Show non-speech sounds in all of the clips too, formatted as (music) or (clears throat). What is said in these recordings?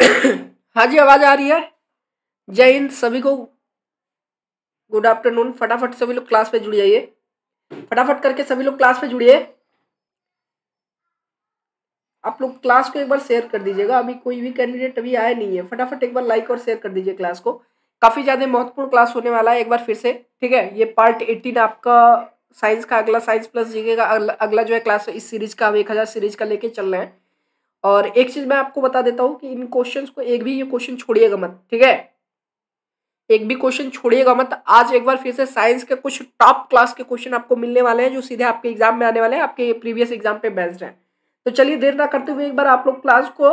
(coughs) हाँ जी आवाज़ आ रही है जय हिंद सभी को गुड आफ्टरनून फटाफट सभी लोग क्लास पे जुड़ जाइए फटाफट करके सभी लोग क्लास पे जुड़िए आप लोग क्लास को एक बार शेयर कर दीजिएगा अभी कोई भी कैंडिडेट अभी आया नहीं है फटाफट एक बार लाइक और शेयर कर दीजिए क्लास को काफ़ी ज़्यादा महत्वपूर्ण क्लास होने वाला है एक बार फिर से ठीक है ये पार्ट एटीन आपका साइंस का अगला साइंस प्लस जीके का अगला जो है क्लास इस सीरीज का हम एक हज़ार सीरीज का लेके चल रहे हैं और एक चीज मैं आपको बता देता हूँ कि इन क्वेश्चंस को एक भी ये क्वेश्चन छोड़िएगा मत ठीक है एक भी क्वेश्चन छोड़िएगा मत आज एक बार फिर से साइंस के कुछ टॉप क्लास के क्वेश्चन आपको मिलने वाले हैं जो सीधे आपके एग्जाम में आने वाले हैं आपके प्रीवियस एग्जाम पे बेस्ड हैं तो चलिए देर ना करते हुए एक बार आप लोग क्लास को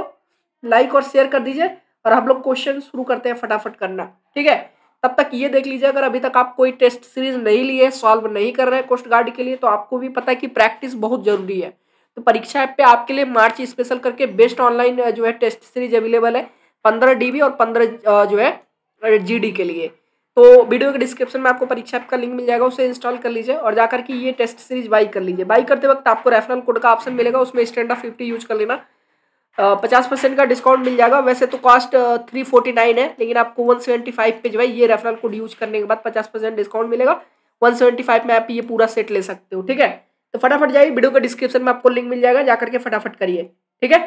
लाइक और शेयर कर दीजिए और हम लोग क्वेश्चन शुरू करते हैं फटाफट करना ठीक है तब तक ये देख लीजिए अगर अभी तक आप कोई टेस्ट सीरीज नहीं लिए सॉल्व नहीं कर रहे हैं कोस्ट गार्ड के लिए तो आपको भी पता है कि प्रैक्टिस बहुत जरूरी है तो परीक्षा ऐप पे आपके लिए मार्च स्पेशल करके बेस्ट ऑनलाइन जो है टेस्ट सीरीज अवेलेबल है पंद्रह डी और पंद्रह जो है जी के लिए तो वीडियो के डिस्क्रिप्शन में आपको परीक्षा ऐप का लिंक मिल जाएगा उसे इंस्टॉल कर लीजिए और जाकर के ये टेस्ट सीरीज बाई कर लीजिए बाई करते वक्त आपको रेफरल कोड का ऑप्शन मिलेगा उसमें स्टैंड ऑफ फिफ्टी यूज कर लेना पचास परसेंट का डिस्काउंट मिल जाएगा वैसे तो कॉस्ट थ्री फोर्टी नाइन है लेकिन आपको वन सेवेंटी फाइव पे जो है ये रेफरल कोड यूज करने के बाद पचास परसेंट डिस्काउंट मिलेगा वन सेवेंटी फाइव में आप ये पूरा सेट ले सकते हो ठीक है तो फटाफट जाइए वीडियो के डिस्क्रिप्शन में आपको लिंक मिल जाएगा जाकर के फटाफट करिए ठीक है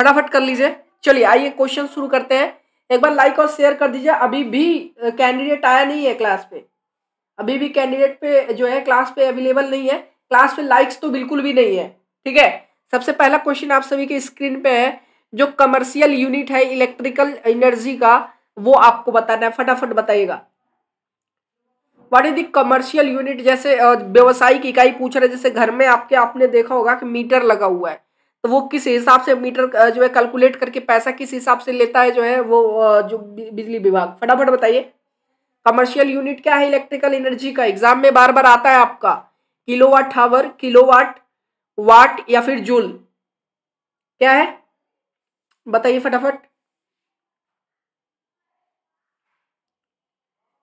फटाफट कर लीजिए चलिए आइए क्वेश्चन शुरू करते हैं एक बार लाइक और शेयर कर दीजिए अभी भी कैंडिडेट आया नहीं है क्लास पे अभी भी कैंडिडेट पे जो है क्लास पे अवेलेबल नहीं है क्लास पे लाइक्स तो बिल्कुल भी नहीं है ठीक है सबसे पहला क्वेश्चन आप सभी के स्क्रीन पे है जो कमर्शियल यूनिट है इलेक्ट्रिकल एनर्जी का वो आपको बताना है फटाफट बताइएगा what is the commercial unit जैसे व्यवसायिक इकाई पूछ रहे जैसे घर में आपके आपने देखा होगा कि मीटर लगा हुआ है तो वो किस हिसाब से मीटर जो है कैलकुलेट करके पैसा किस हिसाब से लेता है जो है वो जो बिजली विभाग फटाफट बताइए कमर्शियल यूनिट क्या है इलेक्ट्रिकल एनर्जी का एग्जाम में बार बार आता है आपका किलो वाट हावर किलो वाट वाट या फिर जूल क्या है बताइए फटाफट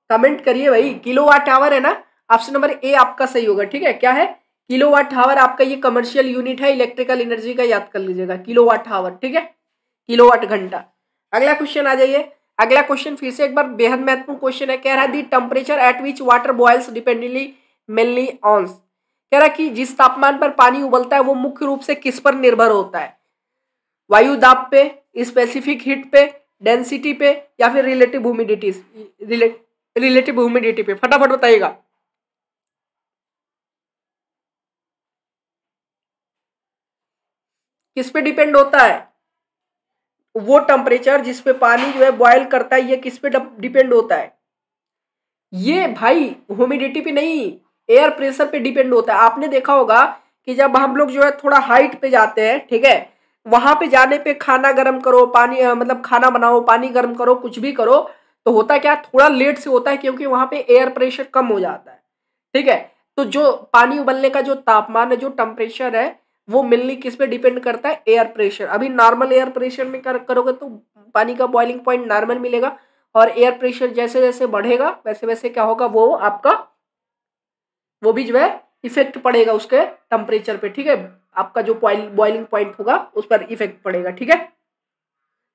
कमेंट करिए भाई किलो वाट आवर है ना ऑप्शन नंबर ए आपका सही होगा ठीक है क्या है किलो वाट आवर आपका ये कमर्शियल यूनिट है इलेक्ट्रिकल एनर्जी का याद कर लीजिएगा किलो वाट आवर ठीक है किलो वाट घंटा अगला क्वेश्चन आ जाइए अगला क्वेश्चन फिर से एक बार बेहद महत्वपूर्ण क्वेश्चन है कह रहा है the temperature at which water boils dependently mainly on कह रहा कि जिस तापमान पर पानी उबलता है वो मुख्य रूप से किस पर निर्भर होता है वायु दाब पे स्पेसिफिक हीट पे डेंसिटी पे या फिर relative humidity relate relative humidity पे फटाफट बताइएगा किस पे डिपेंड होता है वो टेम्परेचर जिस पे पानी जो है बॉयल करता है ये किस पे डिपेंड होता है ये भाई ह्यूमिडिटी पे नहीं एयर प्रेशर पे डिपेंड होता है आपने देखा होगा कि जब हम लोग जो है थोड़ा हाइट पे जाते हैं ठीक है वहां पे जाने पे खाना गर्म करो पानी मतलब खाना बनाओ पानी गर्म करो कुछ भी करो तो होता क्या थोड़ा लेट से होता है क्योंकि वहां पे एयर प्रेशर कम हो जाता है ठीक है तो जो पानी उबलने का जो तापमान है जो टेम्परेचर है वो मिलनी किस पे डिपेंड करता है एयर प्रेशर अभी नॉर्मल एयर प्रेशर में कर, करोगे तो पानी का बॉइलिंग पॉइंट नॉर्मल मिलेगा और एयर प्रेशर जैसे जैसे बढ़ेगा वैसे वैसे क्या होगा वो आपका वो भी जो है इफेक्ट पड़ेगा उसके टेम्परेचर पे ठीक है आपका जो बॉइलिंग पॉइंट होगा उस पर इफेक्ट पड़ेगा ठीक है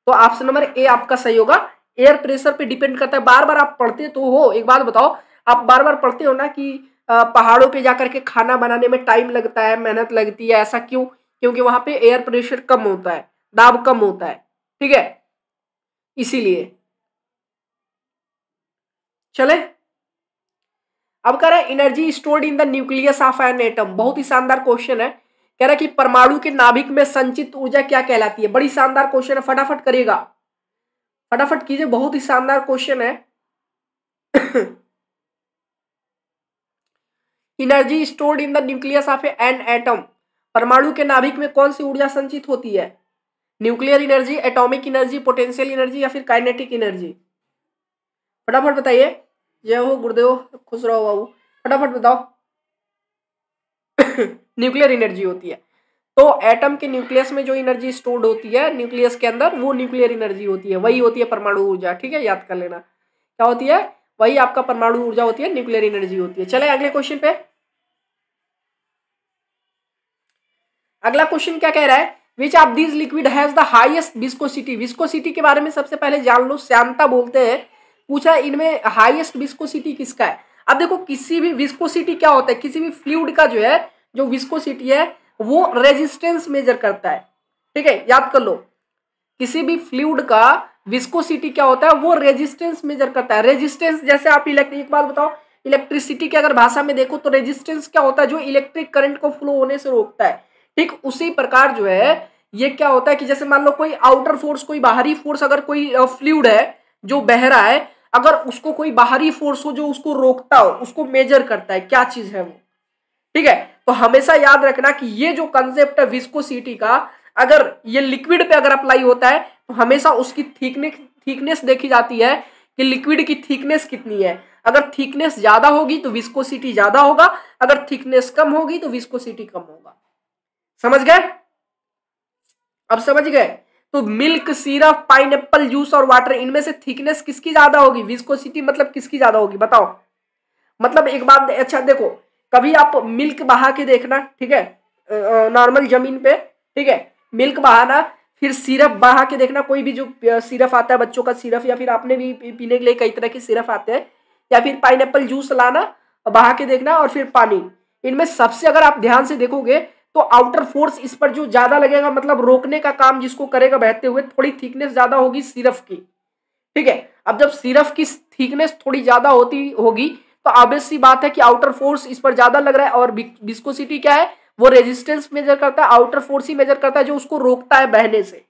तो ऑप्शन नंबर ए आपका सही होगा एयर प्रेशर पे डिपेंड करता है बार बार आप पढ़ते तो हो एक बात बताओ आप बार बार पढ़ते हो ना कि पहाड़ों पे जाकर के खाना बनाने में टाइम लगता है मेहनत लगती है ऐसा क्यों क्योंकि वहां पे एयर प्रेशर कम होता है दाब कम होता है ठीक है इसीलिए चले अब कह रहा है energy stored in the nucleus of an atom बहुत ही शानदार क्वेश्चन है कह रहा है कि परमाणु के नाभिक में संचित ऊर्जा क्या कहलाती है बड़ी शानदार क्वेश्चन है फटाफट करेगा फटाफट कीजिए बहुत ही शानदार क्वेश्चन है energy stored in the nucleus of an atom परमाणु के नाभिक में कौन सी ऊर्जा संचित होती है nuclear energy atomic energy potential energy या फिर काइनेटिक एनर्जी फटाफट बताइए जय हो गुरुदेव खुश रहो बाबू फटाफट बताओ न्यूक्लियर (coughs) एनर्जी होती है तो एटम के न्यूक्लियस में जो एनर्जी स्टोर्ड होती है न्यूक्लियस के अंदर वो न्यूक्लियर एनर्जी होती है वही होती है परमाणु ऊर्जा ठीक है याद कर लेना क्या होती है वही आपका परमाणु ऊर्जा होती है न्यूक्लियर एनर्जी होती है चले अगले क्वेश्चन पे अगला क्वेश्चन क्या कह रहा है which of these liquid has the highest viscosity viscosity के बारे में सबसे पहले जान लो श्यांता बोलते हैं पूछा इनमें हाइएस्ट विस्कोसिटी किसका है अब देखो किसी भी विस्कोसिटी क्या होता है किसी भी फ्लूड का जो है जो विस्कोसिटी है वो रेजिस्टेंस मेजर करता है ठीक है याद कर लो किसी भी फ्लूड का विस्कोसिटी क्या होता है वो रेजिस्टेंस मेजर करता है रेजिस्टेंस जैसे आप इलेक्ट्रिक बात बताओ इलेक्ट्रिसिटी की अगर भाषा में देखो तो रेजिस्टेंस क्या होता है जो इलेक्ट्रिक करंट को फ्लो होने से रोकता है ठीक उसी प्रकार जो है ये क्या होता है कि जैसे मान लो कोई आउटर फोर्स कोई बाहरी फोर्स अगर कोई फ्लूड है जो बह रहा है अगर उसको कोई बाहरी फोर्स हो जो उसको रोकता हो उसको मेजर करता है क्या चीज है वो ठीक है तो हमेशा याद रखना कि ये जो कंसेप्ट है विस्कोसिटी का अगर ये लिक्विड पे अगर अप्लाई होता है तो हमेशा उसकी थीकनेस थीकनेस देखी जाती है कि लिक्विड की थीकनेस कितनी है अगर थीकनेस ज्यादा होगी तो विस्कोसिटी ज्यादा होगा अगर थीकनेस कम होगी तो विस्कोसिटी कम होगा समझ गए अब समझ गए तो milk syrup pineapple juice और वाटर इनमें से थिकनेस किसकी ज्यादा होगी विस्कोसिटी मतलब किसकी ज्यादा होगी बताओ मतलब एक बात अच्छा देखो कभी आप मिल्क बहा के देखना ठीक है नॉर्मल जमीन पे ठीक है मिल्क बहाना फिर सिरप बहा के देखना कोई भी जो सिरप आता है बच्चों का सिरप या फिर आपने भी पीने के लिए कई तरह के सिरप आते हैं या फिर पाइन जूस लाना बहा के देखना और फिर पानी इनमें सबसे अगर आप ध्यान से देखोगे तो आउटर फोर्स इस पर जो ज्यादा लगेगा मतलब रोकने का काम जिसको करेगा बहते हुए थोड़ी थिकनेस ज्यादा होगी सिरफ की ठीक है अब जब सिरफ की थिकनेस थोड़ी ज्यादा होती होगी तो ऑब्वियस सी बात है कि आउटर फोर्स इस पर ज्यादा लग रहा है और विस्कोसिटी क्या है वो रेजिस्टेंस मेजर करता है आउटर फोर्स ही मेजर करता है जो उसको रोकता है बहने से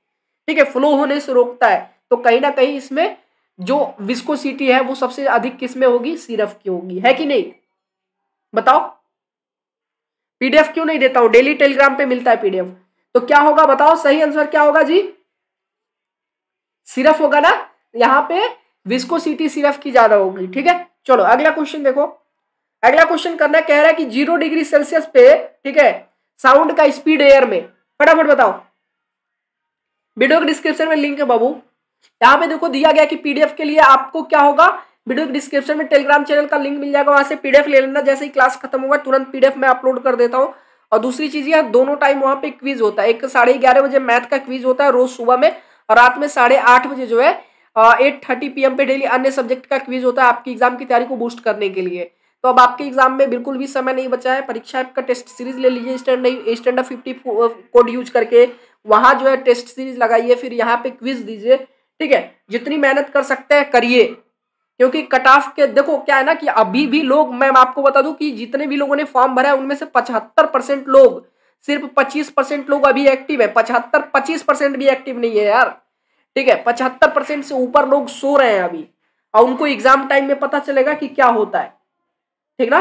ठीक है फ्लो होने से रोकता है तो कहीं ना कहीं इसमें जो विस्कोसिटी है वो सबसे अधिक किसमें होगी सिरफ की होगी है कि नहीं बताओ पीडीएफ क्यों नहीं देता हूं डेली टेलीग्राम पे मिलता है पीडीएफ तो क्या होगा बताओ सही आंसर क्या होगा जी सिरफ होगा ना यहां पे विस्कोसिटी सिरफ की ज्यादा होगी ठीक है चलो अगला क्वेश्चन देखो अगला क्वेश्चन करना कह रहा है कि जीरो डिग्री सेल्सियस पे ठीक है साउंड का स्पीड एयर में फटाफट बताओ वीडियो के डिस्क्रिप्शन में लिंक है बाबू यहां पे देखो दिया गया कि पीडीएफ के लिए आपको क्या होगा वीडियो के डिस्क्रिप्शन में टेलीग्राम चैनल का लिंक मिल जाएगा वहां से पीडीएफ ले लेना जैसे ही क्लास खत्म होगा तुरंत पीडीएफ में अपलोड कर देता हूँ और दूसरी चीज यह दोनों टाइम वहां पे क्विज होता है एक साढ़े ग्यारह बजे मैथ का क्विज होता है रोज सुबह में और रात में साढ़े आठ बजे जो है एट थर्टी पी पे डेली अन्य सब्जेक्ट का क्विज होता है आपकी एग्जाम की तैयारी को बूस्ट करने के लिए तो अब आपके एग्जाम में बिल्कुल भी समय नहीं बचा है परीक्षा का टेस्ट सीरीज ले लीजिए stand stand fifty code use करके वहाँ जो है टेस्ट सीरीज लगाइए फिर यहाँ पे क्विज दीजिए ठीक है जितनी मेहनत कर सकते हैं करिए क्योंकि कट ऑफ के देखो क्या है ना कि अभी भी लोग मैं आपको बता दूं कि जितने भी लोगों ने फॉर्म भरा है उनमें से पचहत्तर परसेंट लोग सिर्फ पच्चीस परसेंट लोग अभी एक्टिव है पचहत्तर पच्चीस परसेंट भी एक्टिव नहीं है यार ठीक है पचहत्तर परसेंट से ऊपर लोग सो रहे हैं अभी और उनको एग्जाम टाइम में पता चलेगा कि क्या होता है ठीक ना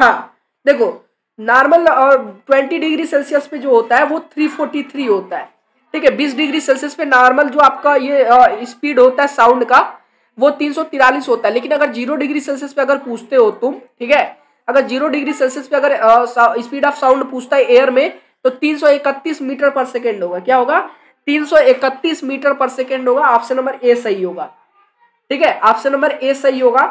हाँ देखो नॉर्मल और ट्वेंटी डिग्री सेल्सियस पे जो होता है वो थ्री फोर्टी थ्री होता है ठीक है बीस डिग्री सेल्सियस पे नॉर्मल जो आपका ये स्पीड होता है साउंड का वो तीन सौ तिरालीस होता है लेकिन अगर जीरो डिग्री सेल्सियस पे अगर पूछते हो तुम ठीक है अगर जीरो डिग्री सेल्सियस पे अगर स्पीड ऑफ साउंड पूछता है एयर में तो 331 मीटर पर सेकेंड होगा क्या होगा 331 मीटर पर सेकेंड होगा ऑप्शन नंबर ए सही होगा ठीक है ऑप्शन नंबर ए सही होगा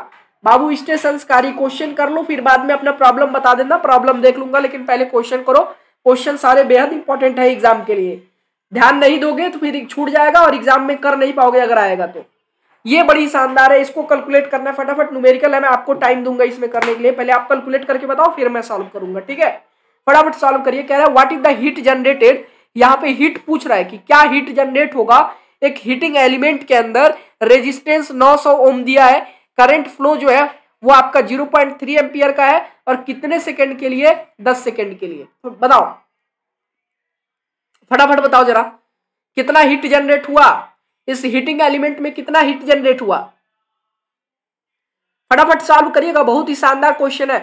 बाबू इसने संस्कारी क्वेश्चन कर लो फिर बाद में अपना प्रॉब्लम बता देना प्रॉब्लम देख लूंगा लेकिन पहले क्वेश्चन करो क्वेश्चन सारे बेहद इंपॉर्टेंट है एग्जाम के लिए ध्यान नहीं दोगे तो फिर छूट जाएगा और एग्जाम में कर नहीं पाओगे अगर आएगा तो ये बड़ी शानदार है इसको कैलकुलेट करना फटाफट न्यूमेरिकल है मैं आपको टाइम दूंगा इसमें करने के लिए पहले आप कैलकुलेट करके बताओ फिर मैं सॉल्व करूंगा ठीक है फटाफट सॉल्व करिए कह रहा है what is the heat generated यहाँ पे हीट पूछ रहा है कि क्या हीट जनरेट होगा एक हीटिंग एलिमेंट के अंदर रेजिस्टेंस 900 ओम दिया है करंट फ्लो जो है वो आपका 0.3 पॉइंट का है और कितने सेकेंड के लिए 10 सेकेंड के लिए तो बताओ फटाफट बताओ जरा कितना हीट जनरेट हुआ इस हीटिंग एलिमेंट में कितना हीट जनरेट हुआ फटाफट सॉल्व करिएगा बहुत ही शानदार क्वेश्चन है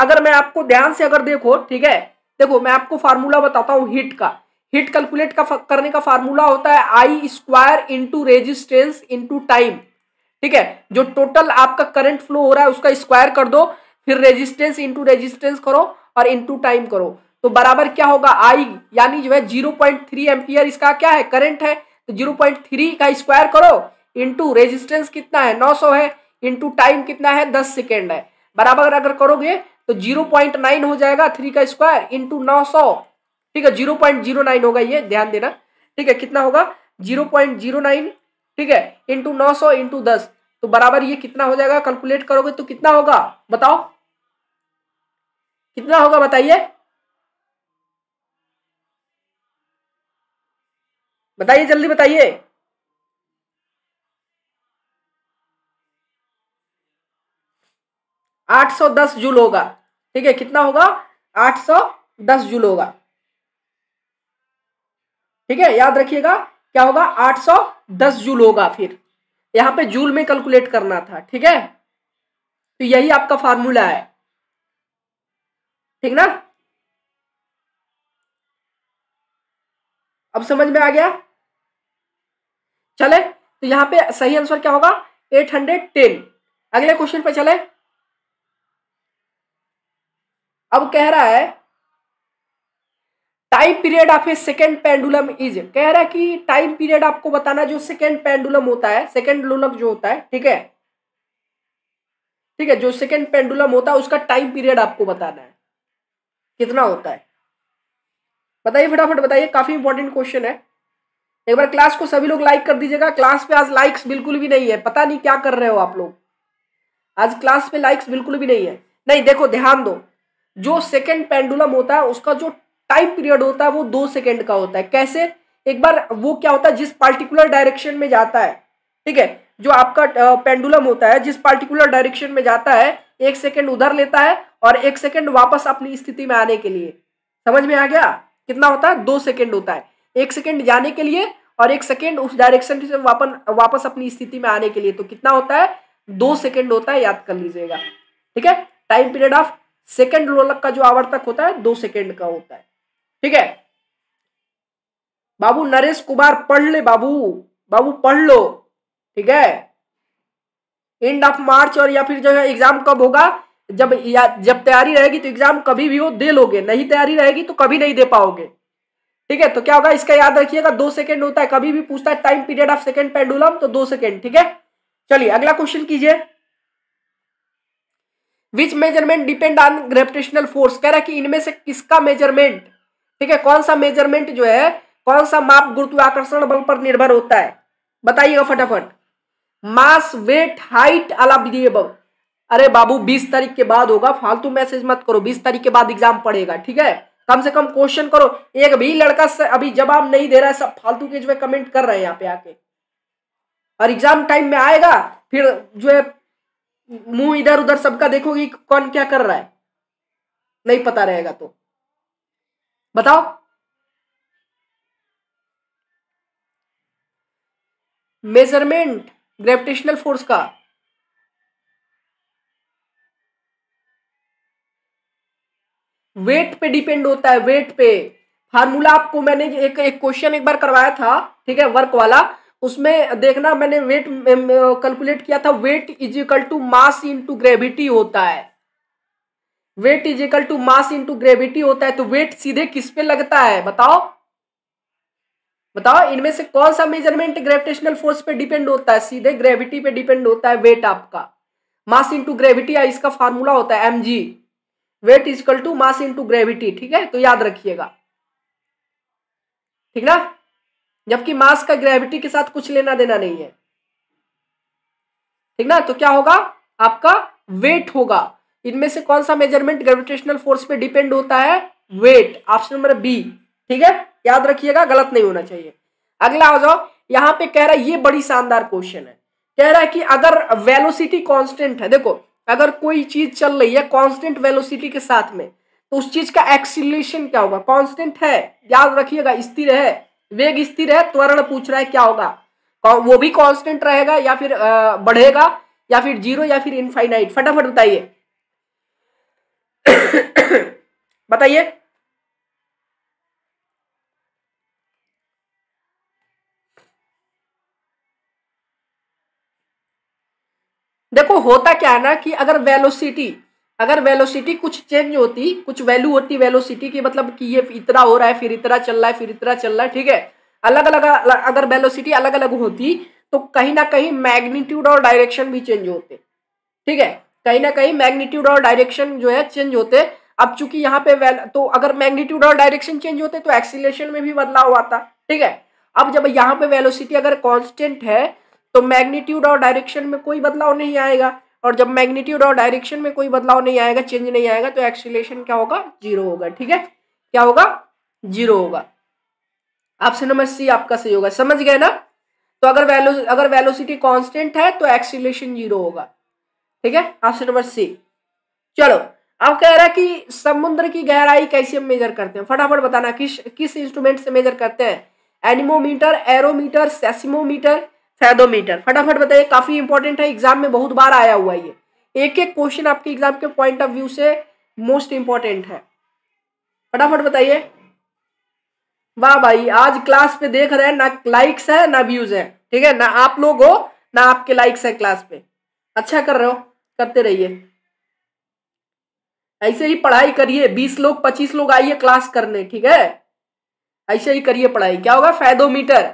अगर मैं आपको ध्यान से अगर देखो ठीक है देखो मैं आपको फार्मूला बताता हूँ हिट का हिट कैलकुलेट का करने का फार्मूला होता है I square into resistance into time ठीक है जो टोटल आपका करंट फ्लो हो रहा है उसका स्क्वायर कर दो फिर रेजिस्टेंस इंटू रेजिस्टेंस करो और इंटू टाइम करो तो बराबर क्या होगा आई यानी जो है जीरो पॉइंट थ्री एम्पियर इसका क्या है करंट है तो जीरो पॉइंट थ्री का स्क्वायर करो इंटू रेजिस्टेंस कितना है नौ सौ है इंटू टाइम कितना है दस सेकेंड है बराबर अगर करोगे तो जीरो पॉइंट नाइन हो जाएगा थ्री का स्क्वायर इंटू नौ सौ ठीक है जीरो पॉइंट जीरो नाइन होगा ये ध्यान देना ठीक है कितना होगा जीरो पॉइंट जीरो नाइन ठीक है इंटू नौ सौ इंटू दस तो बराबर ये कितना हो जाएगा कैलकुलेट करोगे तो कितना होगा बताओ कितना होगा बताइए बताइए जल्दी बताइए 810 जूल होगा ठीक है कितना होगा 810 जूल होगा ठीक है याद रखिएगा क्या होगा 810 जूल होगा फिर यहां पे जूल में कैलकुलेट करना था ठीक है तो यही आपका फार्मूला है ठीक ना अब समझ में आ गया चले तो यहां पे सही आंसर क्या होगा 810 अगले क्वेश्चन पे चले अब कह रहा है time period of a second pendulum is कह रहा है कि टाइम पीरियड आपको बताना जो सेकेंड पेंडुलम होता है सेकेंड लोलक जो होता है ठीक है ठीक है जो सेकेंड पेंडुलम होता है उसका टाइम पीरियड आपको बताना है कितना होता है बताइए फटाफट बताइए काफी इंपॉर्टेंट क्वेश्चन है एक बार क्लास को सभी लोग लाइक कर दीजिएगा क्लास पे आज लाइक्स बिल्कुल भी नहीं है पता नहीं क्या कर रहे हो आप लोग आज क्लास पे लाइक्स बिल्कुल भी नहीं है नहीं देखो ध्यान दो जो सेकेंड पेंडुलम होता है उसका जो टाइम पीरियड होता है वो दो सेकेंड का होता है कैसे एक बार वो क्या होता है जिस पार्टिकुलर डायरेक्शन में जाता है ठीक है जो आपका पेंडुलम होता है जिस पार्टिकुलर डायरेक्शन में जाता है एक सेकेंड उधर लेता है और एक सेकेंड वापस अपनी स्थिति में आने के लिए समझ में आ गया कितना होता है दो सेकेंड होता है एक सेकेंड जाने के लिए और एक सेकेंड उस डायरेक्शन से वापन वापस अपनी स्थिति में आने के लिए तो कितना होता है दो सेकेंड होता है याद कर लीजिएगा ठीक है टाइम पीरियड ऑफ सेकेंड लोलक का जो आवर्तक होता है दो सेकेंड का होता है ठीक है बाबू नरेश कुमार पढ़ ले बाबू बाबू पढ़ लो ठीक है एंड ऑफ मार्च और या फिर जो है एग्जाम कब होगा जब या जब तैयारी रहेगी तो एग्जाम कभी भी हो दे लोगे नहीं तैयारी रहेगी तो कभी नहीं दे पाओगे ठीक है तो क्या होगा इसका याद रखिएगा दो सेकेंड होता है कभी भी पूछता है time period of second pendulum तो दो सेकेंड ठीक है चलिए अगला क्वेश्चन कीजिए which measurement depend on gravitational force कह रहा है कि इनमें से किसका मेजरमेंट ठीक है कौन सा मेजरमेंट जो है कौन सा माप गुरुत्वाकर्षण बल पर निर्भर होता है बताइएगा फटाफट मास वेट हाइट अला अरे बाबू 20 तारीख के बाद होगा फालतू मैसेज मत करो 20 तारीख के बाद एग्जाम पड़ेगा ठीक है कम से कम क्वेश्चन करो एक भी लड़का से अभी जवाब नहीं दे रहा है सब फालतू के जो है कमेंट कर रहे हैं यहाँ पे आके और एग्जाम टाइम में आएगा फिर जो है मुंह इधर उधर सबका देखोगे कौन क्या कर रहा है नहीं पता रहेगा तो बताओ मेजरमेंट ग्रेविटेशनल फोर्स का वेट पे डिपेंड होता है वेट पे फार्मूला आपको मैंने एक एक क्वेश्चन एक बार करवाया था ठीक है वर्क वाला उसमें देखना मैंने वेट कैलकुलेट किया था weight is equal to mass into gravity होता है weight is equal to mass into gravity होता है तो वेट सीधे किस पे लगता है बताओ बताओ इनमें से कौन सा मेजरमेंट ग्रेविटेशनल फोर्स पे डिपेंड होता है सीधे ग्रेविटी पे डिपेंड होता है वेट आपका मास इंटू ग्रेविटी इसका फार्मूला होता है M G weight is equal to mass into gravity ठीक है तो याद रखिएगा ठीक ना जबकि मास का ग्रेविटी के साथ कुछ लेना देना नहीं है ठीक ना तो क्या होगा आपका वेट होगा इनमें से कौन सा मेजरमेंट ग्रेविटेशनल फोर्स पे डिपेंड होता है वेट ऑप्शन नंबर बी ठीक है याद रखिएगा गलत नहीं होना चाहिए अगला आ जाओ यहां पे कह रहा है ये बड़ी शानदार क्वेश्चन है कह रहा है कि अगर वेलोसिटी कांस्टेंट है देखो अगर कोई चीज चल रही है कांस्टेंट वेलोसिटी के साथ में तो उस चीज का एक्सीलेशन क्या होगा कांस्टेंट है याद रखिएगा स्थिर है वेग स्थिर है त्वरण पूछ रहा है क्या होगा वो भी कांस्टेंट रहेगा या फिर बढ़ेगा या फिर जीरो या फिर इनफाइनाइट फटाफट बताइए (coughs) बताइए देखो होता क्या है ना कि अगर वेलोसिटी अगर वेलोसिटी कुछ चेंज होती कुछ वैल्यू होती वेलोसिटी की मतलब कि ये इतना हो रहा है फिर इतना चल रहा है फिर इतना चल रहा है ठीक है अलग अलग अगर वेलोसिटी अलग अलग होती तो कहीं ना कहीं मैग्नीट्यूड और डायरेक्शन भी चेंज होते ठीक है कहीं ना कहीं मैग्नीट्यूड और डायरेक्शन जो है चेंज होते अब चूंकि यहाँ पे तो अगर मैग्नीट्यूड और डायरेक्शन चेंज होते तो एक्सीलेशन में भी बदलाव आता ठीक है अब जब यहाँ पे वेलोसिटी अगर कॉन्स्टेंट है तो मैग्नीट्यूड और डायरेक्शन में कोई बदलाव नहीं आएगा और जब मैग्नीट्यूड और डायरेक्शन में कोई बदलाव नहीं आएगा चेंज नहीं आएगा तो एक्सीलेशन क्या होगा जीरो होगा ठीक है क्या होगा जीरो होगा ऑप्शन नंबर सी आपका सही होगा समझ गए ना तो अगर वैलो अगर वेलोसिटी कांस्टेंट है तो एक्सीलेशन जीरो होगा ठीक है ऑप्शन नंबर सी चलो अब कह रहा है कि समुद्र की गहराई कैसे हम मेजर करते हैं फटाफट बताना किस किस इंस्ट्रूमेंट से मेजर करते हैं एनिमोमीटर एरोमीटर सेसिमोमीटर फैदोमीटर फटाफट बताइए काफी इंपॉर्टेंट है एग्जाम में बहुत बार आया हुआ ये एक एक क्वेश्चन आपके एग्जाम के पॉइंट ऑफ व्यू से मोस्ट इंपॉर्टेंट है फटाफट बताइए वाह भाई आज क्लास पे देख रहे हैं ना लाइक्स है ना व्यूज है ठीक है ना आप लोग हो ना आपके लाइक्स है क्लास पे अच्छा कर रहे हो करते रहिए ऐसे ही पढ़ाई करिए बीस लोग पच्चीस लोग आइए क्लास करने ठीक है ऐसे ही करिए पढ़ाई क्या होगा fathometer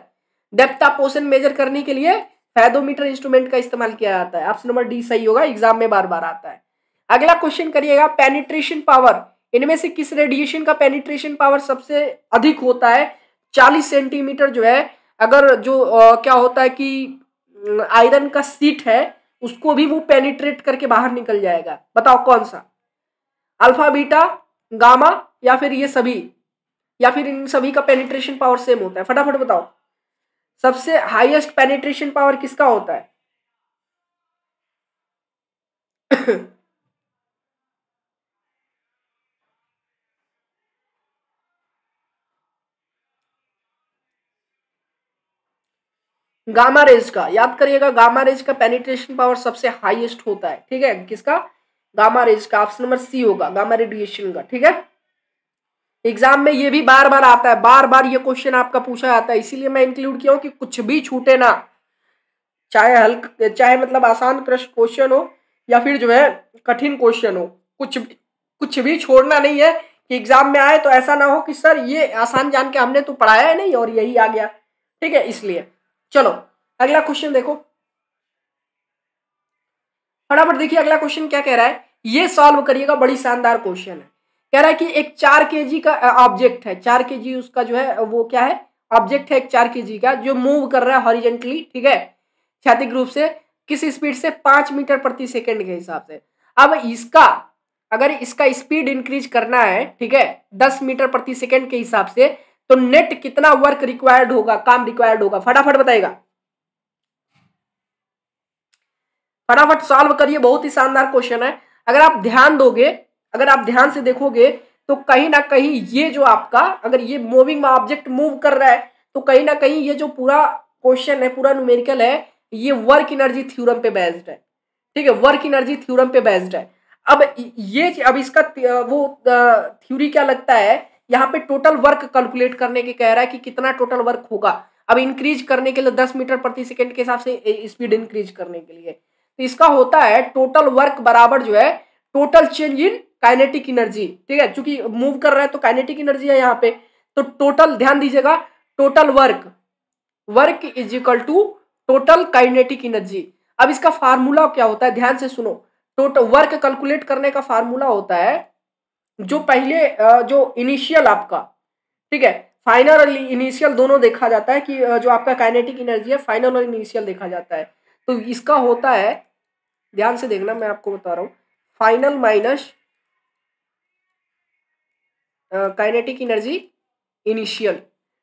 depth of ocean measure करने के लिए फैदोमीटर इंस्ट्रूमेंट का इस्तेमाल किया जाता है ऑप्शन नंबर डी सही होगा एग्जाम में बार बार आता है अगला क्वेश्चन करिएगा पेनिट्रेशन पावर इनमें से किस रेडिएशन का पेनिट्रेशन पावर सबसे अधिक होता है चालीस सेंटीमीटर जो है अगर जो आ, क्या होता है कि आयरन का सीट है उसको भी वो पेनिट्रेट करके बाहर निकल जाएगा बताओ कौन सा अल्फा बीटा गामा या फिर ये सभी या फिर इन सभी का पेनिट्रेशन पावर सेम होता है फटाफट बताओ सबसे हाईएस्ट पेनिट्रेशन पावर किसका होता है गामा रेज का याद करिएगा गामा रेज का पेनिट्रेशन पावर सबसे हाईएस्ट होता है ठीक है किसका गामा रेज का ऑप्शन नंबर सी होगा गामा रेडिएशन का ठीक है एग्जाम में ये भी बार बार आता है बार बार ये क्वेश्चन आपका पूछा जाता है इसीलिए मैं इंक्लूड किया हूँ कि कुछ भी छूटे ना चाहे हल्क चाहे मतलब आसान क्वेश्चन हो या फिर जो है कठिन क्वेश्चन हो कुछ कुछ भी छोड़ना नहीं है कि एग्जाम में आए तो ऐसा ना हो कि सर ये आसान जान के हमने तो पढ़ाया है नहीं और यही आ गया ठीक है इसलिए चलो अगला क्वेश्चन देखो फटाफट देखिए अगला क्वेश्चन क्या कह रहा है ये सॉल्व करिएगा बड़ी शानदार क्वेश्चन है कह रहा है कि एक चार के का ऑब्जेक्ट है चार के उसका जो है वो क्या है ऑब्जेक्ट है एक चार के का जो मूव कर रहा है हॉरिजेंटली ठीक है छात्र रूप से किस स्पीड से पांच मीटर प्रति सेकेंड के हिसाब से अब इसका अगर इसका स्पीड इंक्रीज करना है ठीक है दस मीटर प्रति सेकेंड के हिसाब से तो नेट कितना वर्क रिक्वायर्ड होगा काम रिक्वायर्ड होगा फटाफट बताएगा फटाफट सॉल्व करिए बहुत ही शानदार क्वेश्चन है अगर आप ध्यान दोगे अगर आप ध्यान से देखोगे तो कहीं ना कहीं ये जो आपका अगर ये मूविंग ऑब्जेक्ट मूव कर रहा है तो कहीं ना कहीं ये जो पूरा क्वेश्चन है पूरा न्यूमेरिकल है ये वर्क इनर्जी थ्योरम पे बेस्ड है ठीक है वर्क इनर्जी थ्योरम पे बेस्ड है अब ये अब इसका वो थ्योरी क्या लगता है यहाँ पे टोटल वर्क कैलकुलेट करने के कह रहा है कि कितना टोटल वर्क होगा अब इंक्रीज करने के लिए दस मीटर प्रति सेकेंड के हिसाब से स्पीड इंक्रीज करने के लिए तो इसका होता है टोटल वर्क बराबर जो है total change in kinetic energy ठीक है चूंकि मूव कर रहे हैं तो काइनेटिक एनर्जी है यहाँ पे तो टोटल ध्यान दीजिएगा total work work is equal to total kinetic energy अब इसका फार्मूला क्या होता है ध्यान से सुनो टोटल वर्क कैलकुलेट करने का फार्मूला होता है जो पहले जो इनिशियल आपका ठीक है फाइनल और इनिशियल दोनों देखा जाता है कि जो आपका काइनेटिक एनर्जी है फाइनल और इनिशियल देखा जाता है तो इसका होता है ध्यान से देखना मैं आपको बता रहा हूँ final minus kinetic energy initial